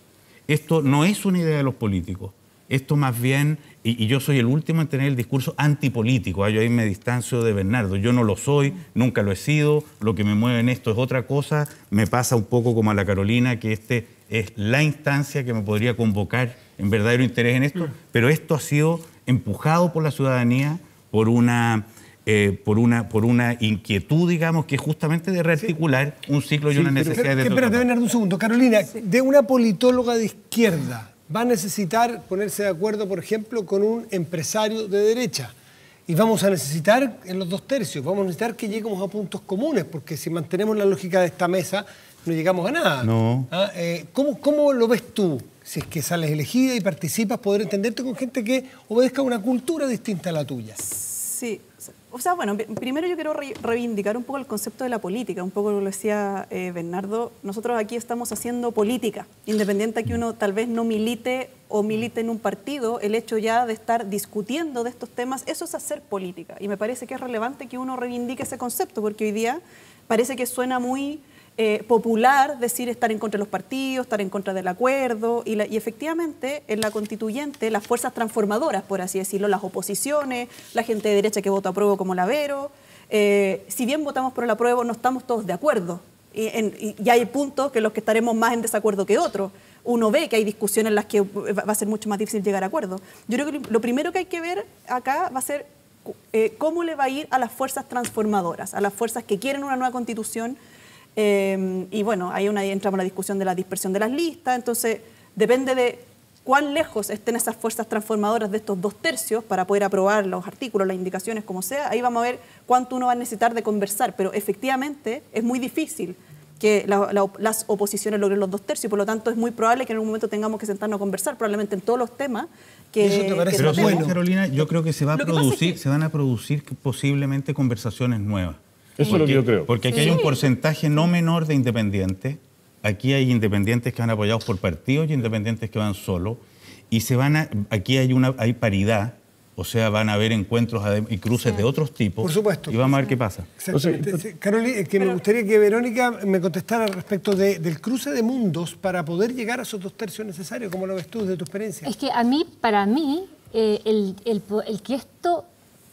D: Esto no es una idea de los políticos, esto más bien y, yo soy el último en tener el discurso antipolítico. ¿ah? Yo ahí me distancio de Bernardo. Yo no lo soy, nunca lo he sido. Lo que me mueve en esto es otra cosa. Me pasa un poco como a la Carolina, que este es la instancia que me podría convocar en verdadero interés en esto. Mm. Pero esto ha sido empujado por la ciudadanía, por una. Eh, por, una, por una inquietud, digamos, que es justamente de rearticular un ciclo y una necesidad pero, de...
E: Bernardo, un segundo. Carolina, de una politóloga de izquierda, va a necesitar ponerse de acuerdo, por ejemplo, con un empresario de derecha. Y vamos a necesitar, en los dos tercios, vamos a necesitar que lleguemos a puntos comunes, porque si mantenemos la lógica de esta mesa, no llegamos a nada. Ah, eh, ¿cómo, ¿Cómo lo ves tú? Si es que sales elegida y participas, poder entenderte con gente que obedezca una cultura distinta a la tuya.
H: Sí, o sea, bueno, primero yo quiero reivindicar un poco el concepto de la política, un poco lo decía eh, Bernardo, nosotros aquí estamos haciendo política, independiente a que uno tal vez no milite o milite en un partido, el hecho ya de estar discutiendo de estos temas, eso es hacer política, y me parece que es relevante que uno reivindique ese concepto, porque hoy día parece que suena muy eh, popular decir estar en contra de los partidos, estar en contra del acuerdo, y, efectivamente en la constituyente las fuerzas transformadoras, por así decirlo, las oposiciones, la gente de derecha que vota a prueba como la Vero, eh, si bien votamos por la prueba no estamos todos de acuerdo, y, hay puntos que los que estaremos más en desacuerdo que otros. Uno ve que hay discusiones en las que va a ser mucho más difícil llegar a acuerdo... Yo creo que lo primero que hay que ver acá va a ser eh, cómo le va a ir a las fuerzas transformadoras, a las fuerzas que quieren una nueva constitución, Em, y bueno, ahí entramos en la discusión de la dispersión de las listas, entonces depende de cuán lejos estén esas fuerzas transformadoras de estos dos tercios para poder aprobar los artículos, las indicaciones, como sea, ahí vamos a ver cuánto uno va a necesitar de conversar, pero efectivamente es muy difícil que las oposiciones logren los dos tercios, por lo tanto es muy probable que en algún momento tengamos que sentarnos a conversar, probablemente en todos los temas que...
D: Carolina, yo creo que se, va a producir, que... se van a producir posiblemente conversaciones nuevas. Eso porque, lo yo creo. Porque aquí hay un porcentaje no menor de independientes. Aquí hay independientes que van apoyados por partidos y independientes que van solos. Y se van aquí hay una hay paridad, o sea, van a haber encuentros y cruces de otros tipos. Por supuesto. Y vamos a ver qué pasa.
E: Carolina, que me gustaría que Verónica me contestara respecto del cruce de mundos para poder llegar a esos dos tercios necesarios, como lo ves tú de tu experiencia. Es
G: que a mí, para mí, eh, el, el que esto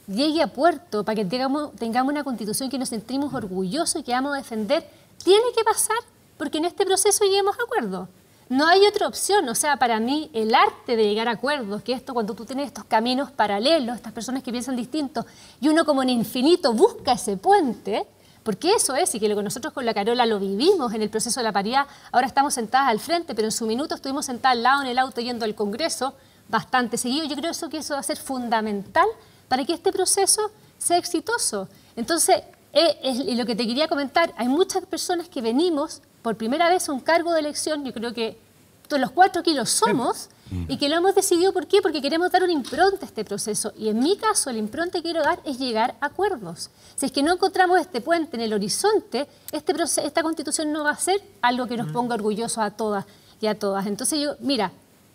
G: llegue a puerto, para que tengamos, tengamos una constitución que nos sentimos orgullosos y que vamos a defender, tiene que pasar porque en este proceso lleguemos a acuerdos. No hay otra opción, o sea, para mí el arte de llegar a acuerdos, que esto cuando tú tienes estos caminos paralelos, estas personas que piensan distinto, y uno como en infinito busca ese puente, porque eso es, y que lo que nosotros con la Carola lo vivimos en el proceso de la paridad, ahora estamos sentadas al frente, pero en su minuto estuvimos sentadas al lado en el auto yendo al Congreso bastante seguido, yo creo eso que eso va a ser fundamental para que este proceso sea exitoso. Entonces, eh, es lo que te quería comentar, hay muchas personas que venimos por primera vez a un cargo de elección, yo creo que todos los cuatro aquí lo somos, y que lo hemos decidido, ¿por qué? Porque queremos dar una impronta a este proceso. Y en mi caso, la impronta que quiero dar es llegar a acuerdos. Si es que no encontramos este puente en el horizonte, este esta constitución no va a ser algo que nos mm. ponga orgullosos a todas y a todas. Entonces yo, mira,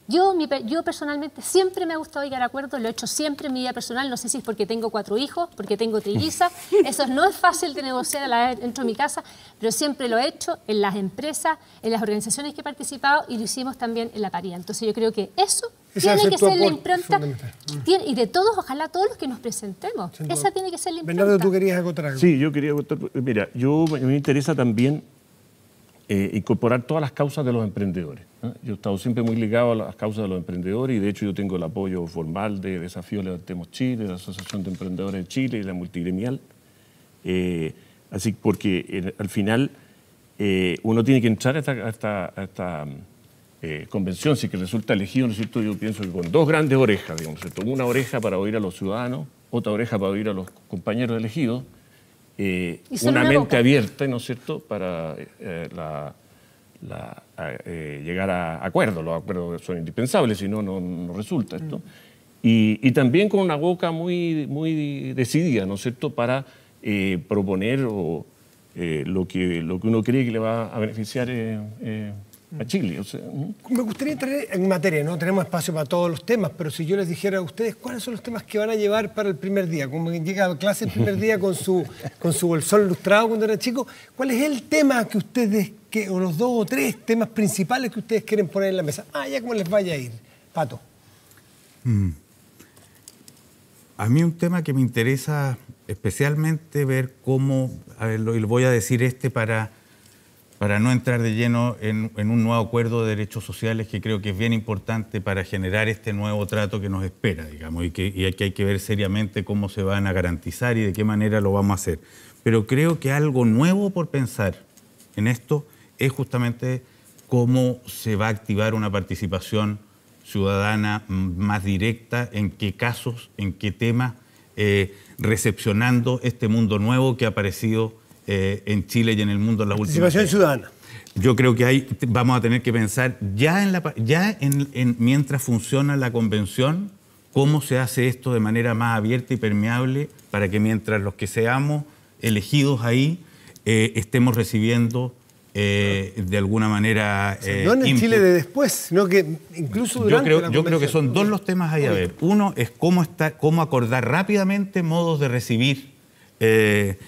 G: yo, yo personalmente siempre me ha gustado llegar a acuerdos, lo he hecho siempre en mi vida personal, no sé si es porque tengo cuatro hijos, porque tengo trillizas, eso no es fácil de negociar dentro de mi casa, pero siempre lo he hecho en las empresas, en las organizaciones que he participado y lo hicimos también en la paría. Entonces yo creo que eso tiene que ser la impronta. y de todos, ojalá todos los que nos presentemos. esa tiene que ser la impronta. Bernardo, tú querías
E: algo.
A: Sí, yo quería Mira, yo, me interesa también eh, incorporar todas las causas de los emprendedores. Yo he estado siempre muy ligado a las causas de los emprendedores y de hecho yo tengo el apoyo formal de Desafío Levantemos Chile, de la Asociación de Emprendedores de Chile y la multigremial. Eh, así porque al final eh, uno tiene que entrar a esta, eh, convención, si que resulta elegido, ¿no cierto? Yo pienso que con dos grandes orejas, digamos, ¿cierto? Una oreja para oír a los ciudadanos, otra oreja para oír a los compañeros elegidos, eh, una, una mente abierta, ¿no es cierto?, para la eh, llegar a acuerdos. Los acuerdos son indispensables, si no, no resulta esto. Mm. Y, también con una boca muy, muy decidida, ¿no es cierto?, para eh, proponer eh, lo, que, lo que uno cree que le va a beneficiar a
E: mm. Chile. O sea, Me gustaría entrar en materia, no tenemos espacio para todos los temas, pero si yo les dijera a ustedes cuáles son los temas que van a llevar para el primer día, como llega a clase el primer día con su, con su bolsón ilustrado cuando era chico, ¿cuál es el tema que ustedes que, los dos o tres temas principales que ustedes quieren poner en la mesa. Ah, ya como les vaya a ir. Pato.
D: Mm. A mí un tema que me interesa especialmente ver cómo, a ver, lo, y voy a decir este para, para no entrar de lleno en, un nuevo acuerdo de derechos sociales que creo que es bien importante para generar este nuevo trato que nos espera, digamos, y que, y que hay que ver seriamente cómo se van a garantizar y de qué manera lo vamos a hacer. Pero creo que algo nuevo por pensar en esto es justamente cómo se va a activar una participación ciudadana más directa, en qué casos, en qué temas, eh, recepcionando este mundo nuevo que ha aparecido eh, en Chile y en el mundo en las últimas Participación ciudadana. Yo creo que ahí vamos a tener que pensar ya, en la, ya en, mientras funciona la convención, cómo se hace esto de manera más abierta y permeable para que mientras los que seamos elegidos ahí eh, estemos recibiendo eh, de alguna manera. Eh, no en el Chile de
E: después, sino que incluso durante. Yo creo, yo creo que son dos
D: los temas ahí a ver. Uno es cómo, está, cómo acordar rápidamente modos de recibir eh,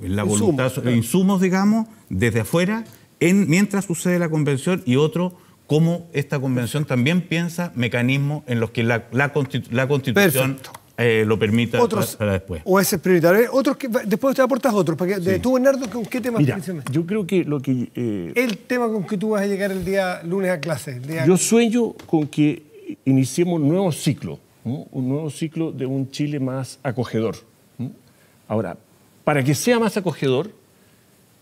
D: la voluntad, insumos, digamos, desde afuera, mientras sucede la convención, y otro cómo esta convención también piensa mecanismos en los que la, la, constitución eh, lo permita para, después.
E: O ese es prioritario. Eh, otros que, después te aportas otros. ¿Tú, Bernardo, con qué tema Mira, Yo creo que
A: lo que... Eh,
E: el tema con que tú vas a llegar el día lunes a clase. yo
A: sueño con que iniciemos un nuevo ciclo, un nuevo ciclo de un Chile más acogedor. Ahora, para que sea más acogedor,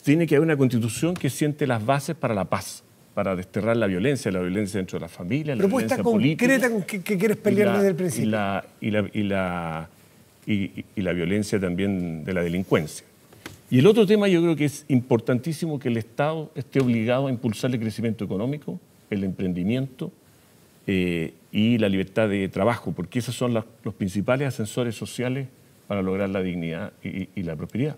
A: tiene que haber una constitución que siente las bases para la paz para desterrar la violencia, la violencia dentro de la familia, la Propuesta concreta
E: que, quieres pelear desde el principio.
A: Y la, y la, y la, violencia también de la delincuencia. Y el otro tema yo creo que es importantísimo que el Estado esté obligado a impulsar el crecimiento económico, el emprendimiento eh, y la libertad de trabajo, porque esos son los principales ascensores sociales para lograr la dignidad y, y la
E: propiedad.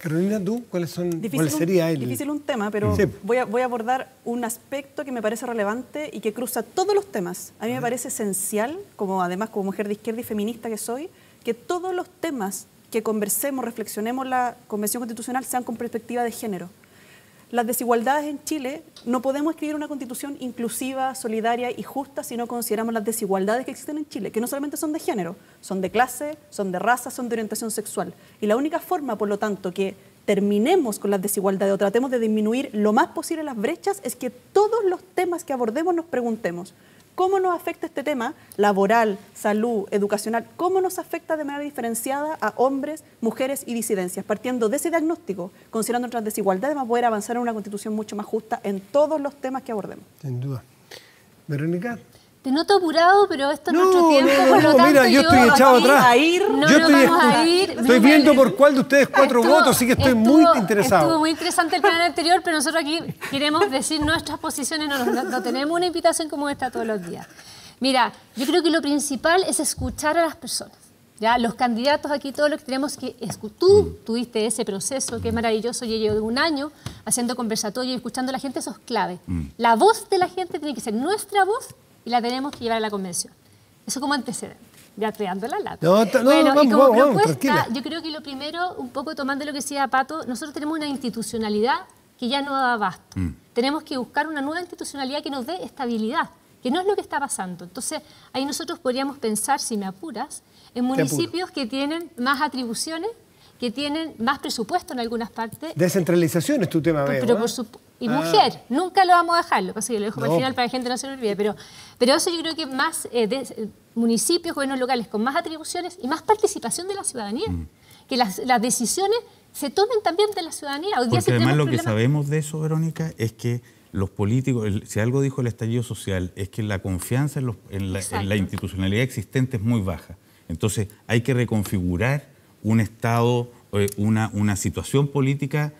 E: Carolina, ¿tú cuáles son cuál sería el... Difícil
H: un tema, pero voy, a, voy a abordar un aspecto que me parece relevante y que cruza todos los temas. A mí me parece esencial, como además como mujer de izquierda y feminista que soy, que todos los temas que conversemos, reflexionemos la Convención Constitucional sean con perspectiva de género las desigualdades en Chile, no podemos escribir una constitución inclusiva, solidaria y justa si no consideramos las desigualdades que existen en Chile, que no solamente son de género, son de clase, son de raza, son de orientación sexual. Y la única forma, por lo tanto, que terminemos con las desigualdades o tratemos de disminuir lo más posible las brechas es que todos los temas que abordemos nos preguntemos, cómo nos afecta este tema laboral, salud, educacional, cómo nos afecta de manera diferenciada a hombres, mujeres y disidencias, partiendo de ese diagnóstico, considerando nuestras desigualdades, vamos a poder avanzar en una constitución mucho más justa en todos los temas que abordemos.
E: Sin duda. Verónica.
G: Te noto apurado, pero esto no, es nuestro tiempo, por lo tanto mira, yo estoy echado atrás. A ir. No vamos a ir. Estoy viendo
E: por cuál de ustedes cuatro votos, así que estoy muy interesado. Estuvo
G: muy interesante el canal anterior, pero nosotros aquí queremos decir nuestras posiciones, no, tenemos una invitación como esta todos los días. Mira, yo creo que lo principal es escuchar a las personas. Ya, los candidatos aquí, todos lo que tenemos que escuchar. Tú mm. tuviste ese proceso que es maravilloso, yo llevo un año haciendo conversatorio y escuchando a la gente, eso es clave. Mm. La voz de la gente tiene que ser nuestra voz y la tenemos que llevar a la convención. Eso como antecedente, ya creando la lata. bueno, y como propuesta, yo creo que lo primero, un poco tomando lo que decía Pato, nosotros tenemos una institucionalidad que ya no da abasto. Mm. Tenemos que buscar una nueva institucionalidad que nos dé estabilidad, que no es lo que está pasando. Entonces, ahí nosotros podríamos pensar, si me apuras, en municipios que tienen más atribuciones, que tienen más presupuesto en algunas partes.
E: Descentralización es tu tema, Pero ¿eh?
G: y ah. mujer. Nunca lo vamos a dejar, lo que lo dejo para el final para que la gente no se lo olvide, pero, pero eso yo creo que más eh, eh, municipios, gobiernos locales con más atribuciones y más participación de la ciudadanía, mm. que las, decisiones se tomen también de la ciudadanía. Porque además lo que sabemos
D: de eso, Verónica, es que los políticos, si algo dijo el estallido social, es que la confianza en, la, institucionalidad existente es muy baja. Entonces hay que reconfigurar un Estado eh, una situación política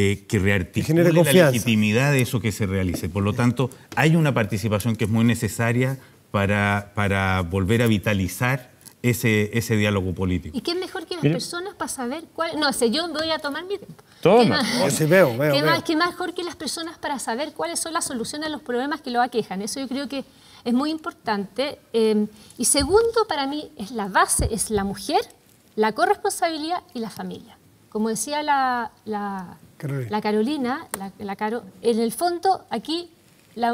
D: eh, que rearticule la legitimidad de eso que se realice. Por lo tanto, hay una participación que es muy necesaria para, para volver a vitalizar ese, ese diálogo político.
G: ¿Y qué es mejor que las personas para saber cuál? No, sé, yo voy a tomar mi tiempo. Toma. ¿Qué sí,
D: veo, veo, ¿qué,
G: mejor que las personas para saber cuáles son las soluciones a los problemas que lo aquejan? Eso yo creo que es muy importante. Em, y segundo, para mí, es la base, es la mujer, la corresponsabilidad y la familia. Como decía la la Carolina, la, Caro, en el fondo aquí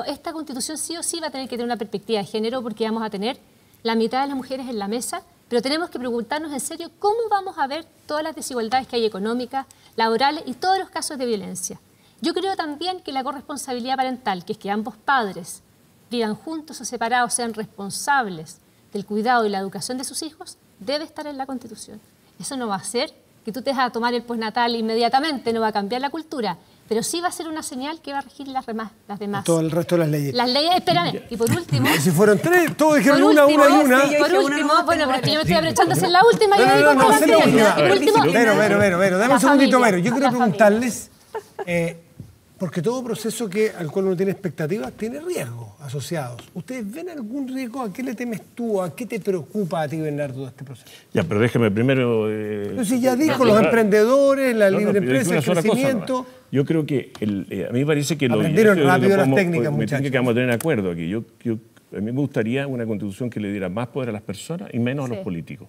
G: esta constitución sí o sí va a tener que tener una perspectiva de género porque vamos a tener la mitad de las mujeres en la mesa, pero tenemos que preguntarnos en serio cómo vamos a ver todas las desigualdades que hay económicas, laborales y todos los casos de violencia. Yo creo también que la corresponsabilidad parental, que es que ambos padres vivan juntos o separados, sean responsables del cuidado y la educación de sus hijos, debe estar en la Constitución. Eso no va a ser que tú te vas a tomar el postnatal inmediatamente, no va a cambiar la cultura, pero sí va a ser una señal que va a regir las, demás. Las demás. Todo el
E: resto de las leyes. Las
G: leyes, espérame. Y por último. si
E: fueron tres, todos dijeron una, una y Por último,
G: bueno, pero es yo me estoy aprovechando ser la última y no, no, no, no, no,
E: pero, pero, pero, pero, dame un segundito, Vero. Yo quiero preguntarles, eh, porque todo proceso que, al cual uno tiene expectativas tiene riesgo asociados, ¿ustedes ven algún riesgo? ¿A qué le temes tú? ¿A qué te preocupa a ti, Bernardo, todo este proceso?
A: Ya, pero déjeme primero... Entonces eh, ya dijo, los emprendedores, la libre empresa, el crecimiento... yo creo que, eh, a mí me parece que... Aprendieron lo, rápido las técnicas, pues, muchachos. que vamos a tener acuerdo aquí. Yo, yo, a mí me gustaría una constitución que le diera más poder a las personas y menos a los políticos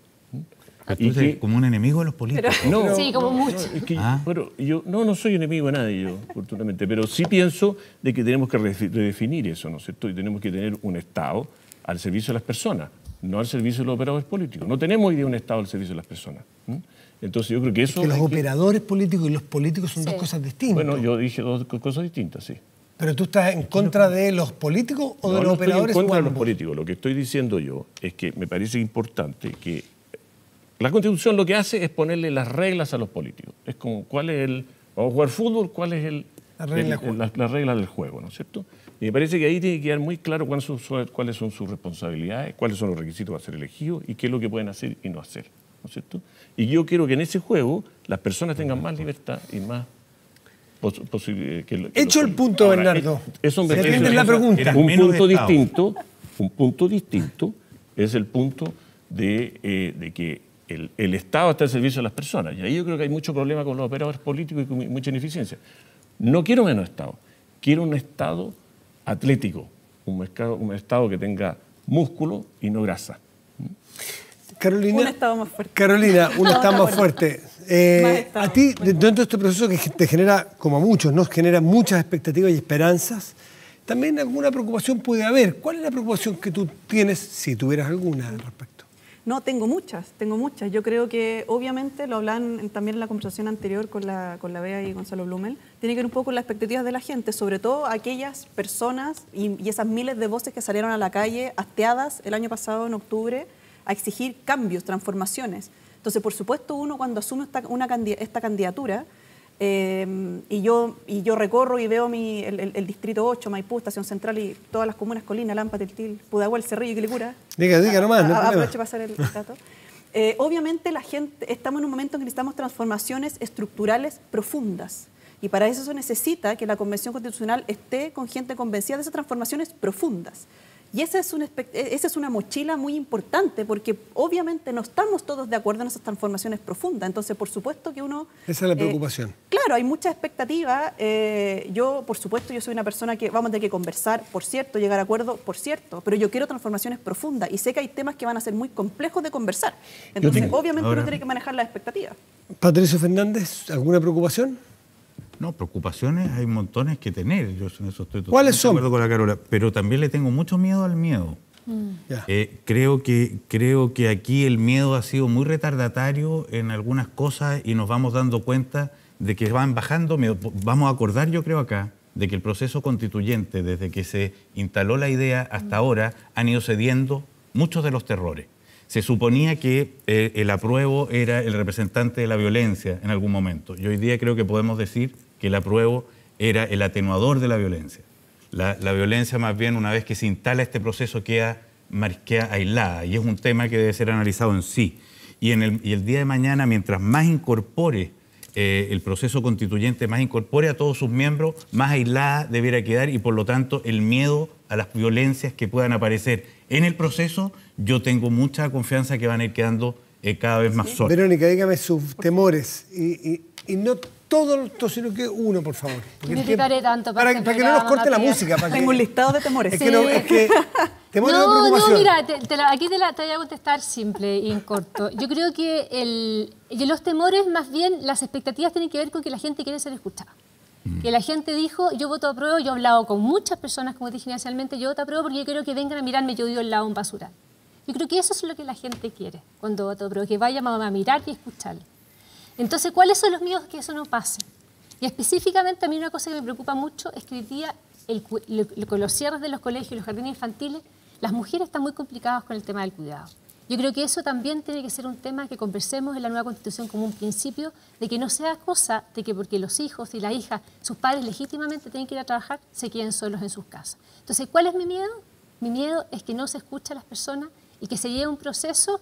D: como un enemigo de los
F: políticos.
A: no, sí, como mucho. bueno, ah. yo no, no soy enemigo de nadie, yo, pero sí pienso de que tenemos que redefinir eso, ¿no es cierto? Y tenemos que tener un Estado al servicio de las personas, no al servicio de los operadores políticos. No tenemos hoy día un Estado al servicio de las personas. Entonces yo creo que eso... que los
E: operadores políticos y los políticos son dos cosas distintas.
A: Bueno, yo dije dos
E: cosas distintas, sí. ¿Pero tú estás en contra de los políticos o de los operadores? No, en contra de los
A: políticos. Lo que estoy diciendo yo es que me parece importante que la constitución lo que hace es ponerle las reglas a los políticos. Es como cuál es el. Vamos a jugar fútbol, cuál es el, la regla, del juego, ¿no es cierto? Y me parece que ahí tiene que quedar muy claro cuáles son, sus responsabilidades, cuáles son los requisitos para ser elegidos y qué es lo que pueden hacer y no hacer, ¿no es cierto? Y yo quiero que en ese juego las personas tengan más libertad y más posibilidades. Eh, Hecho el punto, Bernardo. Eso me la pregunta. Un punto distinto, un punto distinto es el punto de, eh, de que el, Estado está al servicio de las personas. Y ahí yo creo que hay mucho problema con los operadores políticos y con mucha ineficiencia. No quiero menos Estado, quiero un Estado atlético, un, mercado, un Estado que tenga
E: músculo y no grasa. Carolina,
A: un
H: Estado más fuerte. Carolina, un
F: Estado más
E: fuerte. Eh, a ti, dentro de este proceso que te genera, como a muchos, nos genera muchas expectativas y esperanzas, también alguna preocupación puede haber. ¿Cuál es la preocupación que tú tienes, si tuvieras alguna, al respecto?
H: No, tengo muchas, tengo muchas. Yo creo que, obviamente, lo hablan también en la conversación anterior con la, con la Bea y Gonzalo Blumel, tiene que ver un poco con las expectativas de la gente, sobre todo aquellas personas y, esas miles de voces que salieron a la calle hasteadas el año pasado en octubre a exigir cambios, transformaciones. Entonces, por supuesto, uno cuando asume esta candidatura Em, y, yo, y yo recorro y veo mi, el, distrito 8, Maipú, Estación Central y todas las comunas, Colina, Lampa, Tiltil, Pudahuel, Cerrillo y Quilicura.
E: Diga, diga nomás, no pasar el
H: dato. Eh, obviamente la gente, estamos en un momento en que necesitamos transformaciones estructurales profundas. Y para eso se necesita que la Convención Constitucional esté con gente convencida de esas transformaciones profundas. Y esa es, e-, esa es una mochila muy importante porque obviamente no estamos todos de acuerdo en esas transformaciones profundas. Entonces, por supuesto que uno... Esa
E: es la eh, preocupación.
H: claro, hay mucha expectativa. Eh, yo, por supuesto, yo soy una persona que vamos a tener que conversar, por cierto, llegar a acuerdo, por cierto, pero yo quiero transformaciones profundas y sé que hay temas que van a ser muy complejos de conversar. Entonces, obviamente uno tiene que manejar las expectativas.
D: Patricio Fernández, ¿alguna preocupación? No, preocupaciones hay montones que tener. Yo en eso estoy ¿Cuáles son? De acuerdo con la Carola, pero también le tengo mucho miedo al miedo. Mm. Eh, creo, que, creo que aquí el miedo ha sido muy retardatario en algunas cosas y nos vamos dando cuenta de que van bajando. Vamos a acordar, yo creo, acá, de que el proceso constituyente, desde que se instaló la idea hasta mm. ahora, han ido cediendo muchos de los terrores. Se suponía que eh, el apruebo era el representante de la violencia en algún momento. Y hoy día creo que podemos decir que el apruebo era el atenuador de la violencia. La, violencia más bien una vez que se instala este proceso queda, queda, aislada y es un tema que debe ser analizado en sí. Y, en el, día de mañana, mientras más incorpore eh, el proceso constituyente, más incorpore a todos sus miembros, más aislada debiera quedar y por lo tanto el miedo a las violencias que puedan aparecer en el proceso, yo tengo mucha confianza que van a ir quedando eh, cada vez más solos
E: Verónica, dígame sus temores. y, y no todos, todo, sino que uno, por favor.
G: tanto para, que no nos corte la música. Tengo un
H: listado de temores. Es que, no, no, mira,
G: te, aquí te, voy a contestar simple y en corto. Yo creo que el, los temores, más bien, las expectativas tienen que ver con que la gente quiere ser escuchada. Mm. Que la gente dijo, yo voto a prueba, yo he hablado con muchas personas, como dije inicialmente, yo voto a prueba porque yo quiero que vengan a mirarme, yo digo el lado en basura. Yo creo que eso es lo que la gente quiere cuando voto a prueba, que vaya mamá a mirar y escuchar. Entonces, ¿cuáles son los miedos que eso no pase? Y específicamente a mí una cosa que me preocupa mucho es que hoy día con los cierres de los colegios y los jardines infantiles, las mujeres están muy complicadas con el tema del cuidado. Yo creo que eso también tiene que ser un tema que conversemos en la nueva Constitución como un principio, de que no sea cosa de que porque los hijos y la hija, sus padres legítimamente tienen que ir a trabajar, se queden solos en sus casas. Entonces, ¿cuál es mi miedo? Mi miedo es que no se escuche a las personas y que se lleve un proceso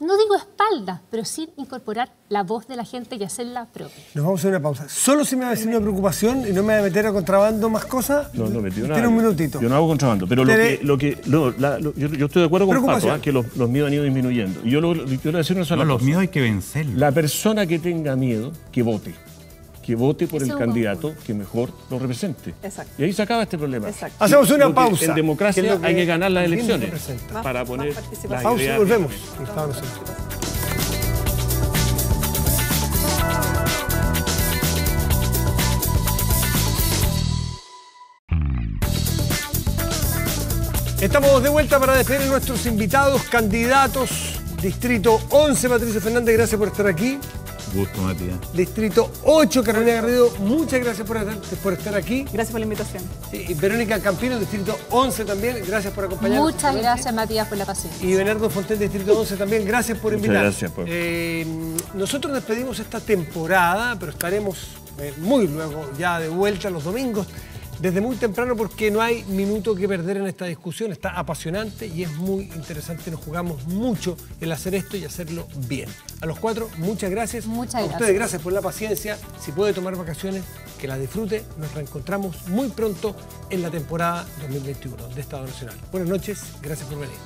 G: no digo espalda, pero sin incorporar la voz de la gente y hacerla propia.
E: Nos vamos a una pausa. Solo si me va a decir una preocupación y no me va a meter a contrabando más cosas, no, no nada. tiene un
A: minutito. Yo no hago contrabando, pero lo que, lo que yo, estoy de acuerdo con Pato, ¿eh? que los, miedos han ido disminuyendo. yo, lo, quiero le a decir una sola no, los miedos hay que vencerlos. La persona que tenga miedo, que vote que vote por el candidato que mejor lo represente. Y ahí se acaba este problema. Hacemos una pausa. En democracia hay que ganar las elecciones para poner la Pausa y volvemos.
E: Estamos de vuelta para despedir a nuestros invitados, candidatos, Distrito 11. Patricia Fernández, gracias por estar aquí.
D: Gusto, Matías.
E: Distrito 8, Carolina Garrido, muchas gracias por estar, aquí. Gracias por la invitación. y Verónica Campino, Distrito 11 también, gracias por acompañarnos. Muchas
G: gracias, Matías, por la paciencia.
E: Y Bernardo Fonten, Distrito 11 también, gracias por invitarnos. gracias. Pues. Eh, nosotros despedimos esta temporada, pero estaremos eh, muy luego ya de vuelta los domingos desde muy temprano porque no hay minuto que perder en esta discusión. Está apasionante y es muy interesante. Nos jugamos mucho el hacer esto y hacerlo bien. A los cuatro, muchas gracias. Muchas gracias. A ustedes, gracias por la paciencia. Si puede tomar vacaciones, que las disfrute. Nos reencontramos muy pronto en la temporada 2021 de Estado Nacional. Buenas noches, gracias por venir.